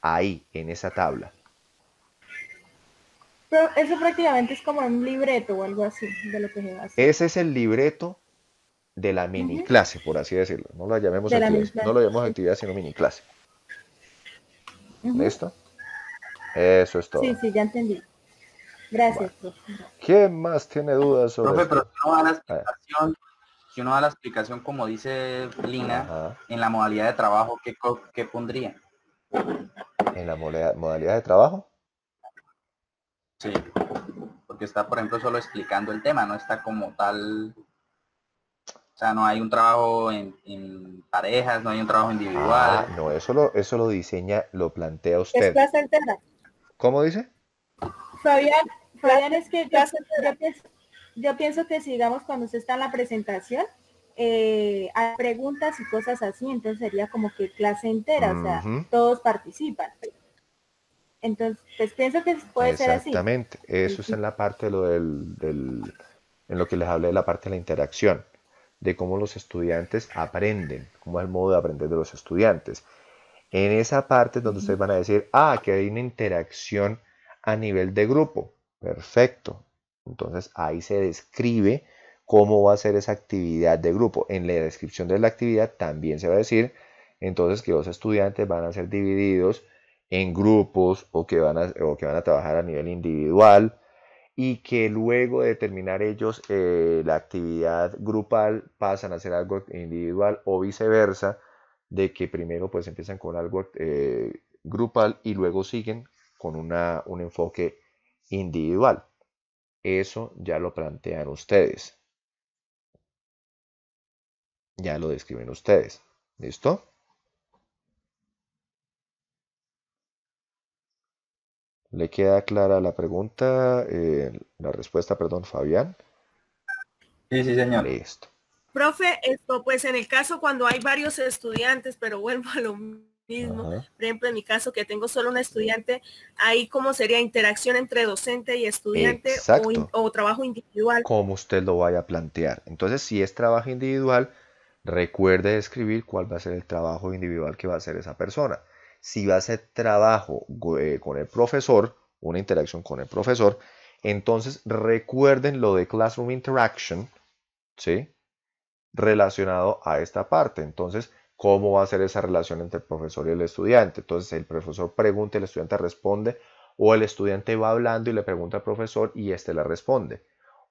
ahí, en esa tabla.
eso prácticamente es como un libreto o algo así de lo que se
Ese es el libreto de la mini clase, por así decirlo. No, la llamemos no lo llamemos actividad, sino mini clase. ¿Listo? Eso es todo. Sí,
sí, ya entendí. Gracias.
¿Quién más tiene dudas sobre Profe, pero si uno la explicación,
si da la explicación como dice Lina, en la modalidad de trabajo, ¿qué, ¿qué, pondría?
¿En la modalidad de trabajo? Sí, porque
está, por ejemplo, solo explicando el tema, no está como tal o sea, no hay un trabajo en, parejas, no hay un trabajo individual. Ah,
no, eso lo, eso lo diseña, lo plantea usted. Es clase entera. ¿Cómo dice?
Fabián, Fabián es que yo, pienso, que si digamos cuando usted está en la presentación, eh, hay preguntas y cosas así, entonces sería como que clase entera, o sea, todos participan. Entonces, pues pienso que puede ser así. Exactamente,
eso es en la parte de lo del, del, en lo que les hablé de la parte de la interacción de cómo los estudiantes aprenden, cómo es el modo de aprender de los estudiantes. En esa parte donde ustedes van a decir, ah, que hay una interacción a nivel de grupo. Perfecto. Entonces ahí se describe cómo va a ser esa actividad de grupo. En la descripción de la actividad también se va a decir entonces que los estudiantes van a ser divididos en grupos o que van a, o que van a trabajar a nivel individual y que luego de terminar ellos eh, la actividad grupal pasan a ser algo individual o viceversa, de que primero pues empiezan con algo eh, grupal y luego siguen con un enfoque individual. Eso ya lo plantean ustedes. Ya lo describen ustedes. ¿Listo? ¿Le queda clara la pregunta, eh, la respuesta, perdón, Fabián? Sí, sí, señor. Listo.
Profe, esto, pues en el caso cuando hay varios estudiantes, pero vuelvo a lo mismo, por ejemplo, en mi caso que tengo solo un estudiante, ahí cómo sería interacción entre docente y estudiante o, o, trabajo individual.
Como usted lo vaya a plantear. Entonces, si es trabajo individual, recuerde escribir cuál va a ser el trabajo individual que va a hacer esa persona si va a ser trabajo eh, con el profesor, una interacción con el profesor, entonces recuerden lo de Classroom Interaction, ¿sí? Relacionado a esta parte. Entonces, ¿cómo va a ser esa relación entre el profesor y el estudiante? Entonces, el profesor pregunta, el estudiante responde, o el estudiante va hablando y le pregunta al profesor y éste le responde.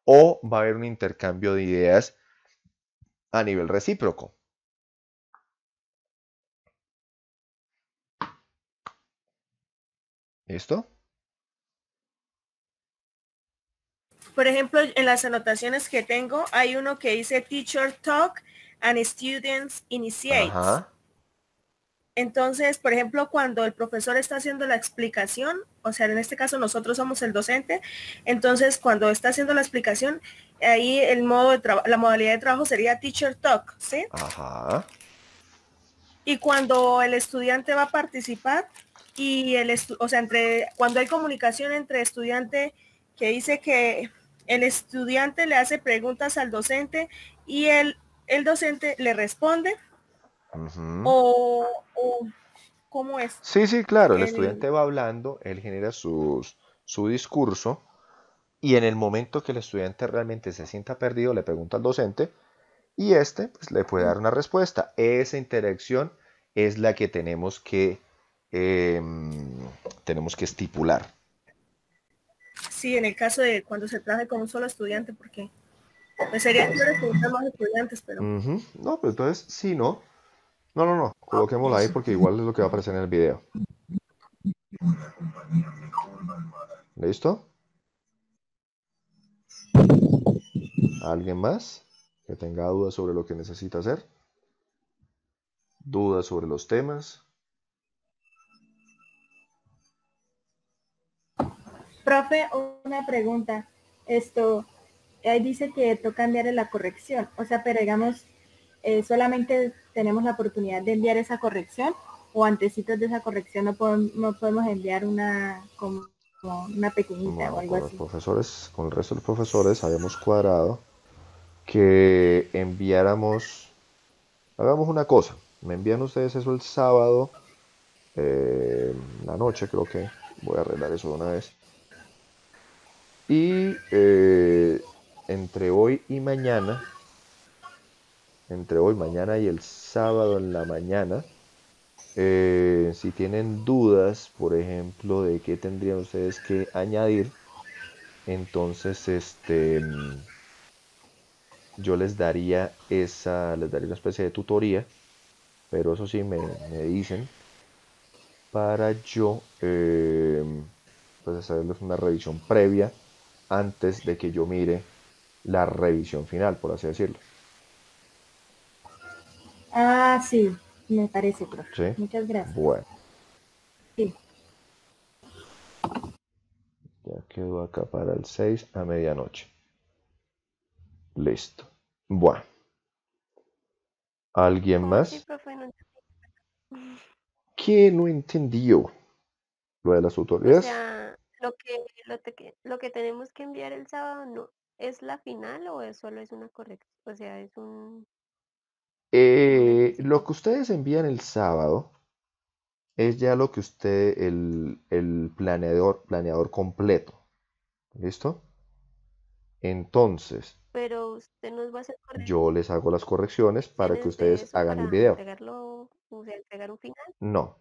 O va a haber un intercambio de ideas a nivel recíproco. esto
Por ejemplo, en las anotaciones que tengo, hay uno que dice Teacher Talk and Students Initiate. Entonces, por ejemplo, cuando el profesor está haciendo la explicación, o sea, en este caso nosotros somos el docente, entonces cuando está haciendo la explicación, ahí el modo de la modalidad de trabajo sería teacher talk, ¿sí?
Ajá.
Y cuando el estudiante va a participar, y el, o sea, entre, cuando hay comunicación entre estudiante que dice que el estudiante le hace preguntas al docente y el, el docente le responde. o, cómo es. Sí, sí,
claro, el, estudiante va hablando, él genera sus, su discurso y en el momento que el estudiante realmente se sienta perdido, le pregunta al docente y este pues, le puede dar una respuesta. Esa interacción es la que tenemos que Em, tenemos que estipular.
Sí, en el caso de cuando se traje con un solo estudiante, porque pues sería que más estudiantes, pero...
No, pero entonces, sí, ¿no? No, no, no, coloquémosla ahí porque igual es lo que va a aparecer en el video. ¿Listo? ¿Alguien más que tenga dudas sobre lo que necesita hacer? ¿Dudas sobre los temas?
Profe, una pregunta. Esto, ahí dice que toca enviar la corrección. O sea, pero digamos, eh, solamente tenemos la oportunidad de enviar esa corrección o antecitos de esa corrección no, podemos, enviar una como una pequeñita o algo así.
Los profesores, con el resto de los profesores habíamos cuadrado que enviáramos, hagamos una cosa, me envían ustedes eso el sábado, eh, la noche creo que, voy a arreglar eso de una vez, y eh, entre hoy y mañana, entre hoy, mañana y el sábado en la mañana, eh, si tienen dudas, por ejemplo, de qué tendrían ustedes que añadir, entonces este mm, yo les daría esa, les daría una especie de tutoría, pero eso sí me, dicen, para yo eh, pues hacerles una revisión previa antes de que yo mire la revisión final, por así decirlo.
Ah, sí, me parece, profe. Muchas gracias. Bueno. Sí.
Ya quedó acá para el 6 a medianoche. Listo. Bueno. ¿Alguien más? no ¿Qué no entendió? Lo de las autoridades. O
lo que, lo, lo que tenemos que enviar el sábado no es la final o es solo es una corrección, o sea, es un...
Eh, lo que ustedes envían el sábado es ya lo que usted, el, planeador, completo. ¿Listo? Entonces,
pero usted nos va a hacer
Yo les hago las correcciones para que ustedes hagan el video.
Entregarlo, entregar un final?
No.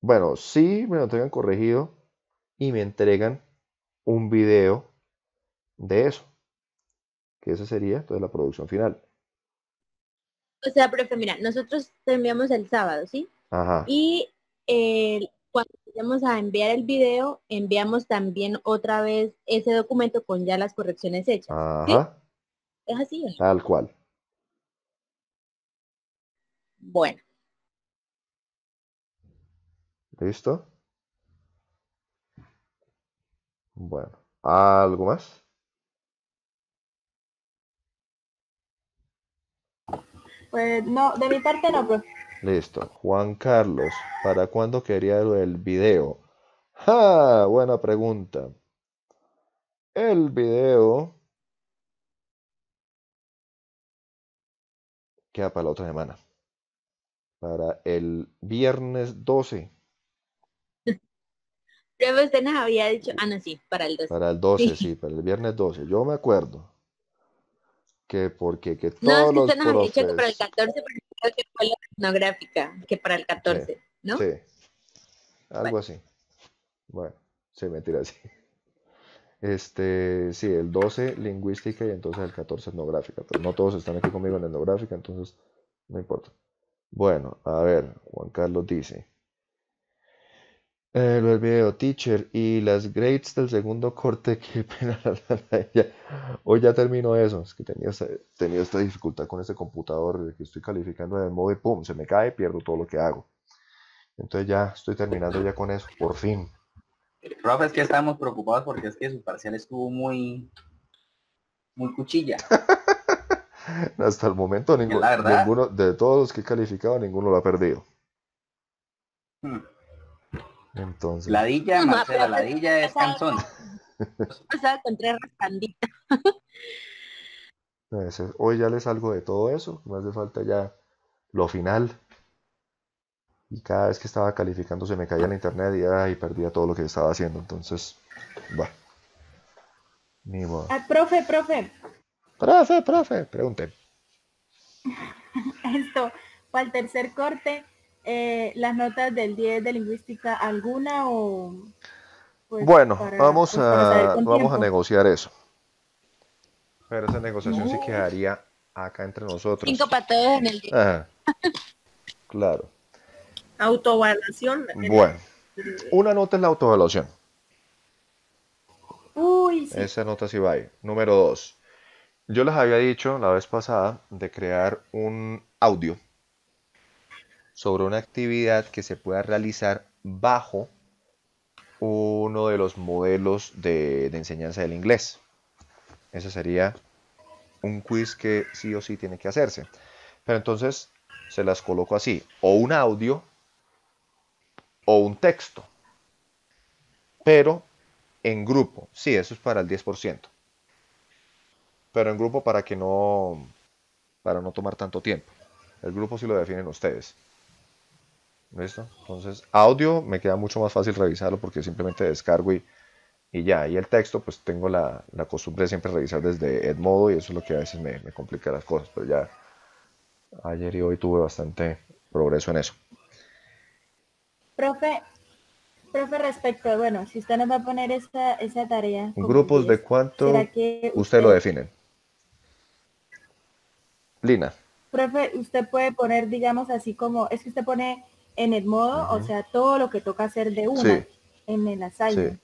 Bueno, sí me lo tengan corregido, y me entregan un video de eso. Que esa sería entonces la producción final.
O
sea, profe, mira, nosotros te enviamos el sábado, ¿sí? Ajá. Y eh, cuando vamos a enviar el video, enviamos también otra vez ese documento con ya las correcciones hechas.
Ajá. Es así. Tal cual. Bueno. ¿Listo? Bueno, ¿algo más?
Pues
no, de mi parte no, pues.
Listo. Juan Carlos, ¿para cuándo quería el video? ¡Ja! Buena pregunta. El video queda para la otra semana. Para el viernes 12
ya usted nos había dicho, ah, no, sí, para el 12. Para el
12, sí, para el viernes 12. Yo me acuerdo que porque que todos no, es que usted nos había dicho que para el
14, pero creo que fue la etnográfica, que para el 14, ¿no? Sí,
algo así. Bueno, se mentira, así. Este, sí, el 12 lingüística y entonces el 14 etnográfica, pero no todos están aquí conmigo en etnográfica, entonces no importa. Bueno, a ver, Juan Carlos dice, eh, lo del video, teacher, y las grades del segundo corte, qué pena. la, Hoy ya termino eso, es que tenía, tenía esta dificultad con este computador que estoy calificando de modo y pum, se me cae, pierdo todo lo que hago. Entonces ya estoy terminando ya con eso, por fin.
Profe, es que estamos preocupados porque es que su parcial estuvo muy, muy cuchilla.
Hasta el momento ninguno, de todos los que he calificado, ninguno lo ha perdido. Hmm. Entonces. Ladilla, Marcela,
ladilla es
hoy ya les salgo de todo eso, me hace falta ya lo final. Y cada vez que estaba calificando se me caía la internet y, perdía todo lo que estaba haciendo. Entonces, va. Ah, profe, profe. Profe, profe,
Esto, para el tercer corte, eh, las notas del 10 de lingüística alguna o... Pues, bueno, pues, vamos, a, vamos a
negociar eso. Pero esa negociación si quedaría acá entre nosotros. Cinco patadas en el 10 Claro.
Autoevaluación. Bueno,
una nota es la autoevaluación. Esa nota sí va ahí. Número dos. Yo les había dicho la vez pasada de crear un audio sobre una actividad que se pueda realizar bajo uno de los modelos de, enseñanza del inglés. Ese sería un quiz que sí o sí tiene que hacerse. Pero entonces se las coloco así, o un audio o un texto, pero en grupo, sí, eso es para el 10%, pero en grupo para que no, para no tomar tanto tiempo. El grupo sí lo definen ustedes. ¿Listo? Entonces, audio me queda mucho más fácil revisarlo porque simplemente descargo y, y ya. Y el texto, pues tengo la, costumbre de siempre revisar desde Edmodo y eso es lo que a veces me, complica las cosas. Pero ya ayer y hoy tuve bastante progreso en eso.
Profe, profe respecto, bueno, si usted nos va a poner esa, esa tarea.
¿Grupos de cuánto usted, usted lo define? Lina.
Profe, usted puede poner, digamos así como, es que usted pone en el modo, o sea, todo lo que toca hacer de una en el asalto.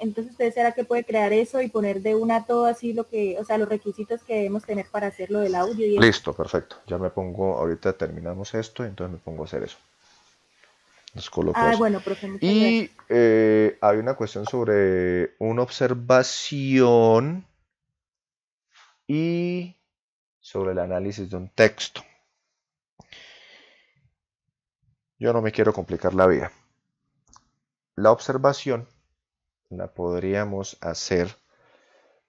entonces usted será que puede crear eso y poner de una todo así lo que, o sea, los requisitos que debemos tener para hacer lo del audio. Y Listo,
perfecto. Ya me pongo, ahorita terminamos esto, entonces me pongo a hacer eso. Ah,
bueno, profe, y
eh, hay una cuestión sobre una observación y sobre el análisis de un texto. Yo no me quiero complicar la vida. La observación la podríamos hacer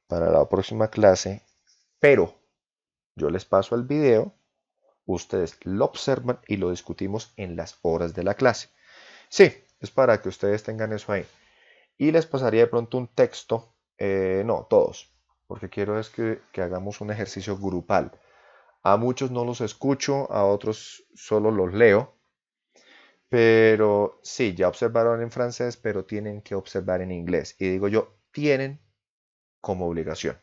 para la próxima clase, pero yo les paso el video, ustedes lo observan y lo discutimos en las horas de la clase. Sí, es para que ustedes tengan eso ahí. Y les pasaría de pronto un texto, eh, no, todos, porque quiero es que hagamos un ejercicio grupal. A muchos no los escucho, a otros solo los leo pero sí, ya observaron en francés, pero tienen que observar en inglés. Y digo yo, tienen como obligación.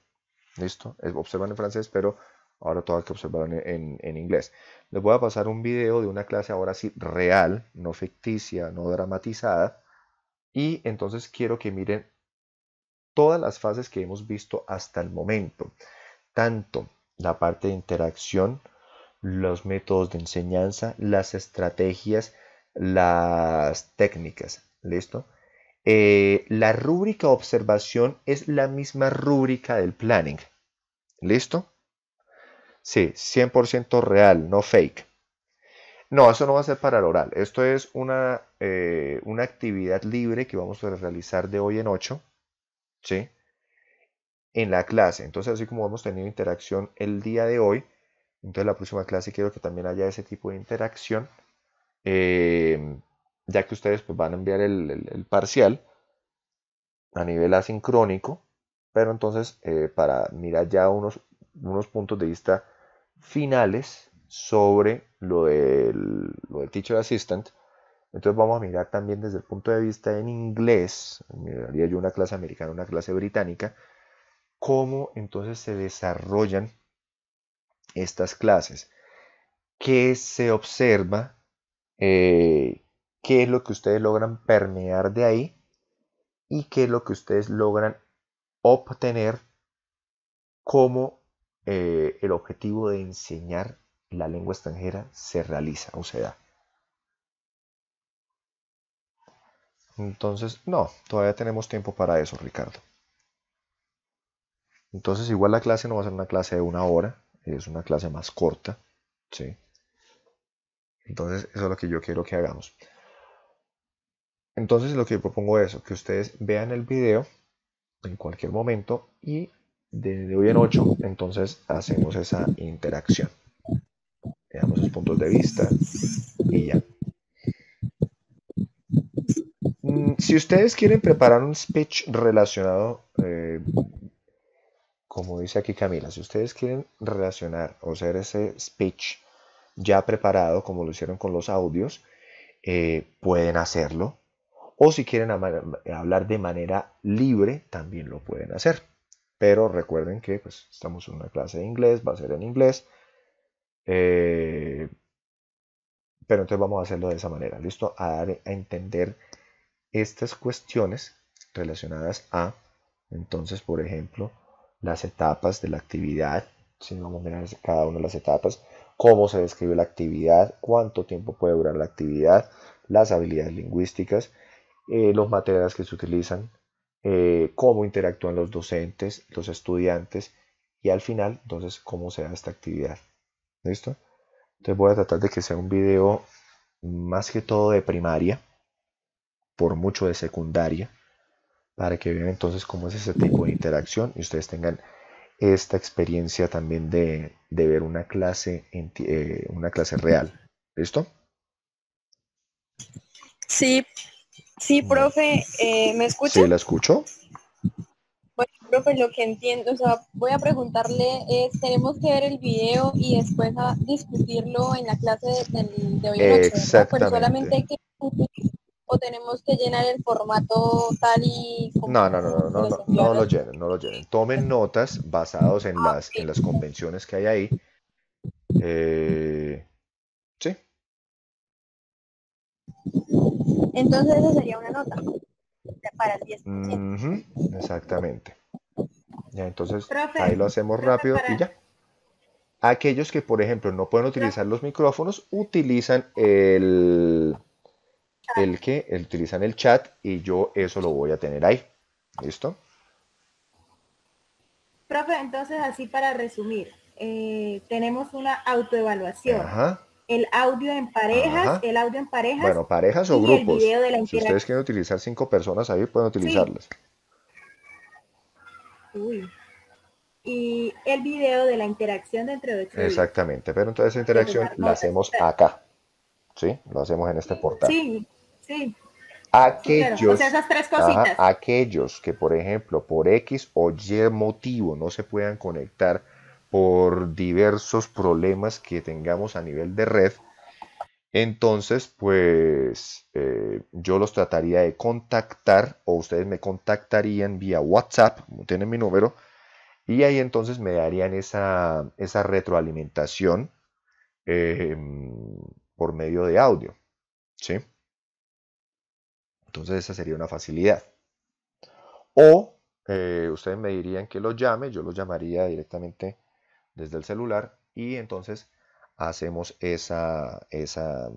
¿Listo? Observan en francés, pero ahora todo que observar en, en, inglés. Les voy a pasar un video de una clase ahora sí real, no ficticia, no dramatizada. Y entonces quiero que miren todas las fases que hemos visto hasta el momento. Tanto la parte de interacción, los métodos de enseñanza, las estrategias, las técnicas. ¿Listo? Eh, la rúbrica observación es la misma rúbrica del planning. ¿Listo? Sí, 100% real, no fake. No, eso no va a ser para el oral. Esto es una, eh, una actividad libre que vamos a realizar de hoy en 8. ¿Sí? En la clase. Entonces, así como hemos tenido interacción el día de hoy, entonces la próxima clase quiero que también haya ese tipo de interacción. Em, ya que ustedes pues, van a enviar el, parcial a nivel asincrónico, pero entonces eh, para mirar ya unos, puntos de vista finales sobre lo, del, lo de Teacher Assistant, entonces vamos a mirar también desde el punto de vista en inglés, miraría yo una clase americana, una clase británica, cómo entonces se desarrollan estas clases, qué se observa eh, qué es lo que ustedes logran permear de ahí y qué es lo que ustedes logran obtener como eh, el objetivo de enseñar la lengua extranjera se realiza o se da. Entonces, no, todavía tenemos tiempo para eso, Ricardo. Entonces, igual la clase no va a ser una clase de una hora, es una clase más corta, ¿sí? Entonces, eso es lo que yo quiero que hagamos. Entonces, lo que propongo es que ustedes vean el video en cualquier momento y desde hoy en 8, entonces hacemos esa interacción. Veamos sus puntos de vista y ya. Mm, si ustedes quieren preparar un speech relacionado, eh, como dice aquí Camila, si ustedes quieren relacionar o hacer ese speech ya preparado, como lo hicieron con los audios, eh, pueden hacerlo. O si quieren hablar de manera libre, también lo pueden hacer. Pero recuerden que pues, estamos en una clase de inglés, va a ser en inglés. Eh, pero entonces vamos a hacerlo de esa manera, ¿listo? A dar a entender estas cuestiones relacionadas a, entonces, por ejemplo, las etapas de la actividad. Si vamos a mirar cada una de las etapas, cómo se describe la actividad, cuánto tiempo puede durar la actividad, las habilidades lingüísticas, eh, los materiales que se utilizan, eh, cómo interactúan los docentes, los estudiantes y al final, entonces, cómo se da esta actividad. ¿Listo? Entonces voy a tratar de que sea un video más que todo de primaria, por mucho de secundaria, para que vean entonces cómo es ese tipo de interacción y ustedes tengan esta experiencia también de, de ver una clase, en, eh, una clase real. ¿Listo?
Sí, sí, profe,
eh, ¿me escucha?
Sí, la escucho.
Bueno, profe, lo que entiendo, o sea, voy a preguntarle tenemos que ver el video y después a discutirlo en la clase de, de hoy noche, pues Exactamente. solamente hay que o tenemos que llenar el formato tal y
como no no no no no lo llenen no lo llenen tomen notas basados en ah, las las convenciones que hay ahí eh, sí
entonces esa sería una nota
para el 10%. exactamente ya entonces ahí lo hacemos rápido y ya aquellos que por ejemplo no pueden utilizar los micrófonos utilizan el el que utiliza en el chat y yo eso lo voy a tener ahí. ¿Listo?
Profe, entonces así para resumir, eh, tenemos una autoevaluación. Ajá. El audio en parejas, el audio en parejas. Bueno, parejas o grupos. si ustedes
quieren utilizar cinco personas ahí, pueden utilizarlas.
Uy. Y el video de la interacción de entre
Exactamente, pero entonces esa interacción la hacemos acá. ¿sí? Lo hacemos en este portal.
Sí, Sí.
Aquellos, aquellos que, por ejemplo, por X o Y motivo no se puedan conectar por diversos problemas que tengamos a nivel de red, entonces, pues eh, yo los trataría de contactar o ustedes me contactarían vía WhatsApp, tienen mi número, y ahí entonces me darían esa, retroalimentación em, por medio de audio. ¿Sí? Entonces esa sería una facilidad. O eh, ustedes me dirían que lo llame, yo lo llamaría directamente desde el celular y entonces hacemos esa, esa,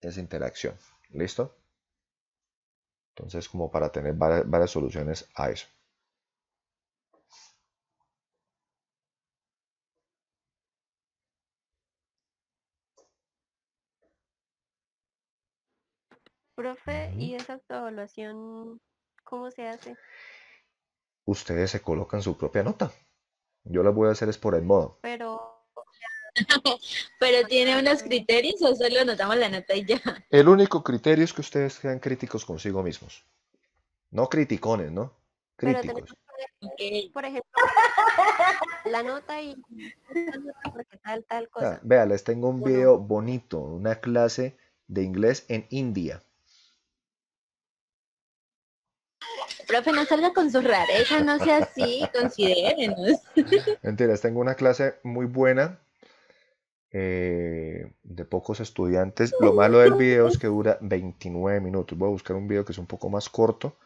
esa interacción. ¿Listo? Entonces como para tener varias soluciones a eso.
¿y esa autoevaluación cómo se hace?
Ustedes se colocan su propia nota. Yo la voy a hacer es por el modo.
Pero pero tiene unos criterios
o solo anotamos la nota y ya.
El único criterio es que ustedes sean críticos consigo mismos. No criticones, ¿no? Críticos.
por ejemplo, la nota y tal, tal ah, cosa.
vea, les tengo un video bonito, una clase de inglés en India.
profe, no salga con sus rarezas, no sea así, considérenos.
Mentiras, tengo una clase muy buena eh, de pocos estudiantes. Lo malo del video es que dura 29 minutos. Voy a buscar un video que es un poco más corto,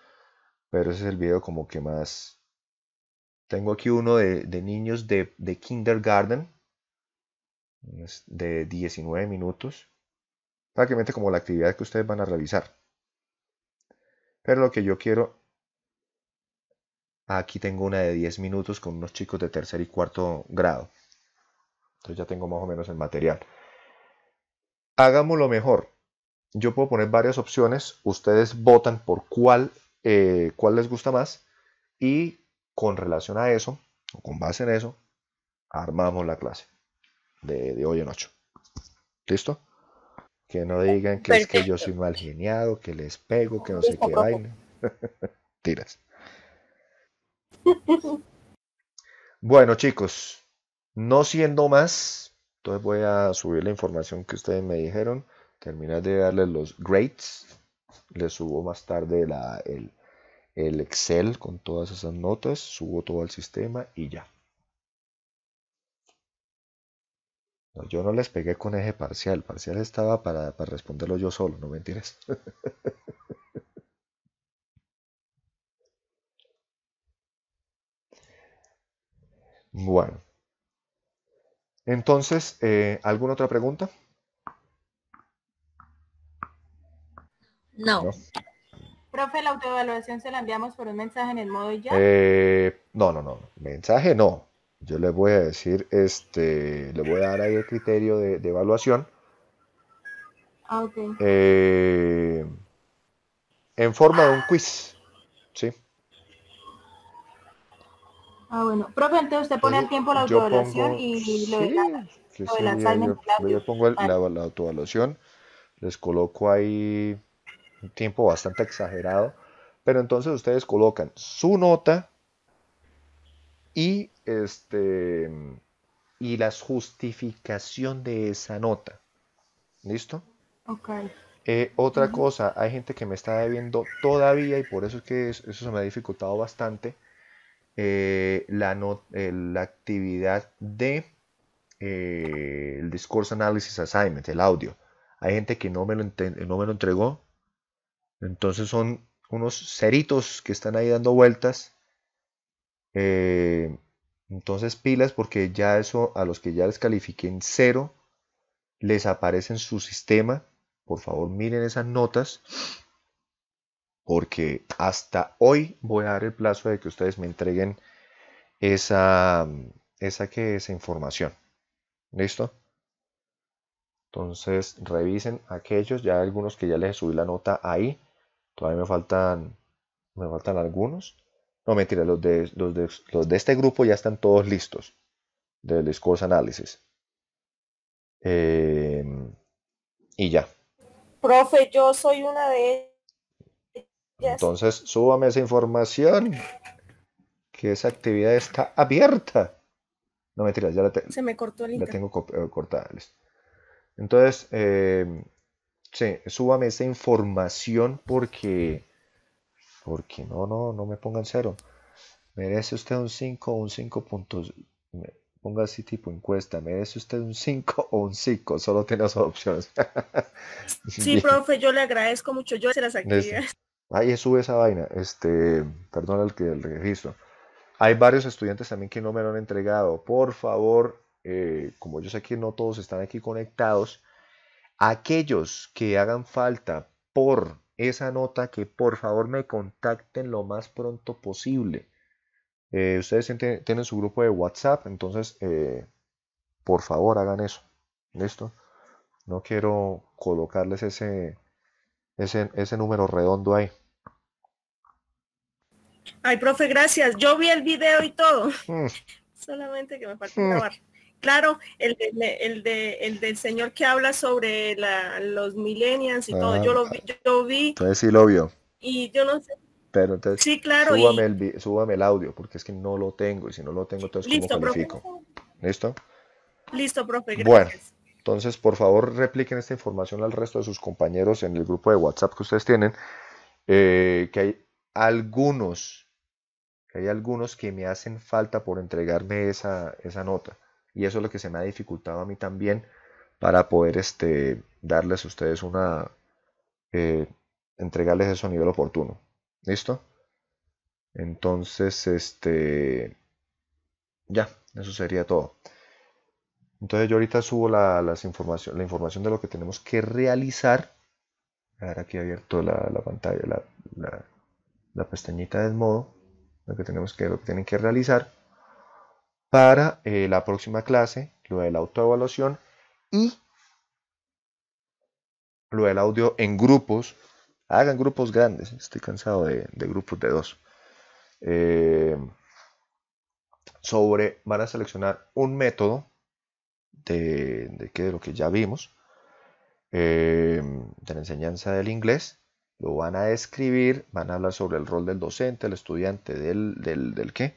pero ese es el video como que más... Tengo aquí uno de, niños de, de kindergarten, de 19 minutos, prácticamente como la actividad que ustedes van a realizar. Pero lo que yo quiero Aquí tengo una de 10 minutos con unos chicos de tercer y cuarto grado. Entonces ya tengo más o menos el material. Hagámoslo mejor. Yo puedo poner varias opciones. Ustedes votan por cuál, eh, cuál les gusta más. Y con relación a eso, o con base en eso, armamos la clase de, hoy en ocho. ¿Listo? Que no digan que es que yo soy mal geniado, que les pego, que no sé qué vaina. Tiras bueno, chicos, no siendo más, entonces voy a subir la información que ustedes me dijeron. Terminar de darles los grades. Les subo más tarde el, Excel con todas esas notas. Subo todo al sistema y ya. yo no les pegué con eje parcial. Parcial estaba para, para responderlo yo solo, no mentiras. Bueno. Entonces, eh, ¿alguna otra pregunta? No.
Profe, la
autoevaluación se la enviamos por un mensaje en el modo ya.
Eh, no, no, no. Mensaje no. Yo le voy a decir, este, le voy a dar ahí el criterio de, evaluación. Ah, okay. Eh, en forma de un quiz. Sí.
Ah, bueno. Profe, entonces usted pone el tiempo la autoevaluación y lo, sí,
de la, yo, pongo la, autoevaluación, les coloco ahí un tiempo bastante exagerado, pero entonces ustedes colocan su nota y este y la justificación de esa nota. ¿Listo? Ok. Eh, otra cosa, hay gente que me está debiendo todavía y por eso es que eso se me ha dificultado bastante eh, eh, la, actividad de eh, el discourse analysis assignment, el audio. Hay gente que no me, lo no me lo entregó. Entonces son unos ceritos que están ahí dando vueltas. entonces pilas porque ya eso a los que ya les califiqué en cero les aparece en su sistema. Por favor miren esas notas porque hasta hoy voy a dar el plazo de que ustedes me entreguen esa, esa, que, esa información. ¿Listo? Entonces revisen aquellos, ya algunos que ya les subí la nota ahí. Todavía me faltan, me faltan algunos. No, mentira, los de, los, de, de este grupo ya están todos listos. Del Scores Análisis. Eh, y ya.
Profe, yo soy una de
entonces, súbame esa información, que esa actividad está abierta. No tiras, ya la tengo. Se
me cortó el La
tengo eh, cortada. Entonces, em, sí, súbame esa información porque, porque no, no, no me pongan cero. ¿Merece usted un 5 o un 5 puntos? Ponga así tipo encuesta. ¿Merece usted un 5 o un 5? Solo tiene dos opciones. sí,
profe, yo le agradezco mucho. Yo hice las actividades.
Ahí sube esa vaina, este, perdón el que el registro. Hay varios estudiantes también que no me lo han entregado. Por favor, eh, como yo sé que no todos están aquí conectados, aquellos que hagan falta por esa nota, que por favor me contacten lo más pronto posible. Eh, ustedes tienen su grupo de WhatsApp, entonces eh, por favor hagan eso. ¿Listo? No quiero colocarles ese, ese, ese número redondo ahí.
Ay, profe, gracias. Yo vi el video y todo. Mm. Solamente que me falta mm. grabar. Claro, el, el, de, el, del señor que habla sobre la, los millennials y todo, ah. yo lo vi, yo vi. Entonces sí lo vio. Y yo no sé.
Pero entonces sí, claro, súbame, el, súbame el audio, porque es que no lo tengo, y si no lo tengo, entonces como ¿cómo califico? Profe. ¿Listo?
Listo, profe, gracias. Bueno.
Entonces, por favor, repliquen esta información al resto de sus compañeros en el grupo de WhatsApp que ustedes tienen, eh, que hay algunos, que hay algunos que me hacen falta por entregarme esa, nota. Y eso es lo que se me ha dificultado a mí también para poder este, darles a ustedes una, eh, entregarles eso a nivel oportuno. ¿Listo? Entonces, este, ya, eso sería todo. Entonces yo ahorita subo la, las información, la información de lo que tenemos que realizar. a ver aquí abierto la, pantalla, la, pestañita del modo, lo que tenemos que, tienen que realizar para eh, la próxima clase, lo de la autoevaluación y lo del audio en grupos. Hagan grupos grandes, estoy cansado de, grupos de dos. Eh, sobre, van a seleccionar un método de, lo que ya vimos, eh, de la enseñanza del inglés, lo van a describir, van a hablar sobre el rol del docente, el estudiante, del, del, del qué,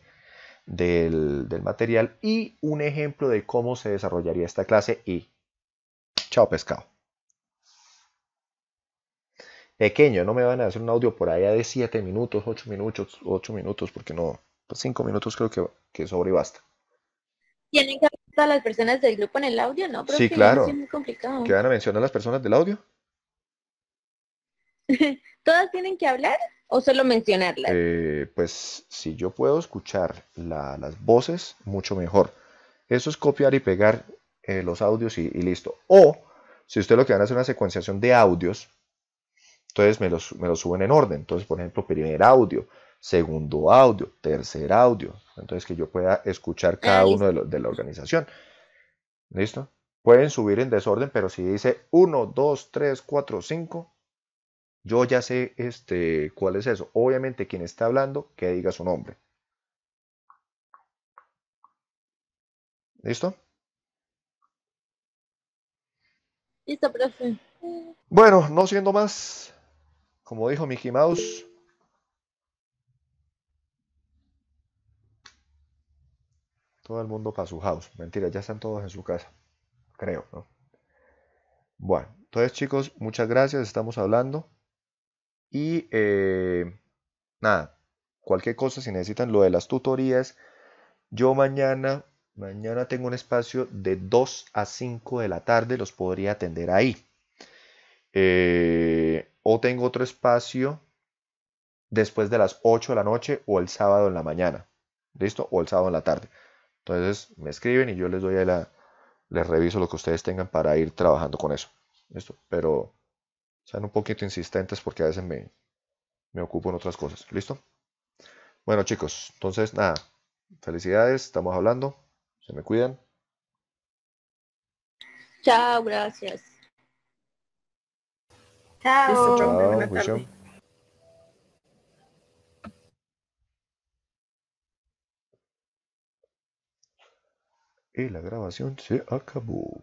del, del, material y un ejemplo de cómo se desarrollaría esta clase y chao pescado. Pequeño, no me van a hacer un audio por allá de 7 minutos, 8 minutos, 8 minutos, porque no, 5 pues minutos creo que, que sobre y basta
a las personas del grupo en el audio, ¿no? sí, claro. Es muy complicado. ¿Qué
van a mencionar las personas del audio?
¿Todas tienen que hablar o solo mencionarlas?
Eh, pues si yo puedo escuchar las voces, mucho mejor. Eso es copiar y pegar eh, los audios y, listo. O si usted lo que van a hacer es una secuenciación de audios, entonces me los, me los suben en orden. Entonces, por ejemplo, primer audio, segundo audio, tercer audio. Entonces que yo pueda escuchar ah, cada uno de, la organización. ¿Listo? Pueden subir en desorden, pero si dice 1, 2, 3, 4, 5, yo ya sé este, cuál es eso. Obviamente quien está hablando, que diga su nombre. ¿Listo?
Listo, profe.
Bueno, no siendo más, como dijo Mickey Mouse, Todo el mundo para su house. Mentira, ya están todos en su casa. Creo, ¿no? Bueno, entonces chicos, muchas gracias. Estamos hablando. Y eh, nada, cualquier cosa, si necesitan lo de las tutorías, yo mañana, mañana tengo un espacio de 2 a 5 de la tarde, los podría atender ahí. Eh, o tengo otro espacio después de las 8 de la noche o el sábado en la mañana. ¿Listo? O el sábado en la tarde. Entonces me escriben y yo les doy a la, les reviso lo que ustedes tengan para ir trabajando con eso. ¿Listo? Pero sean un poquito insistentes porque a veces me, me ocupo en otras cosas. ¿Listo? Bueno chicos, entonces nada, felicidades, estamos hablando, se me cuidan.
Chao, gracias.
Chao.
Chao, y la grabación se acabó.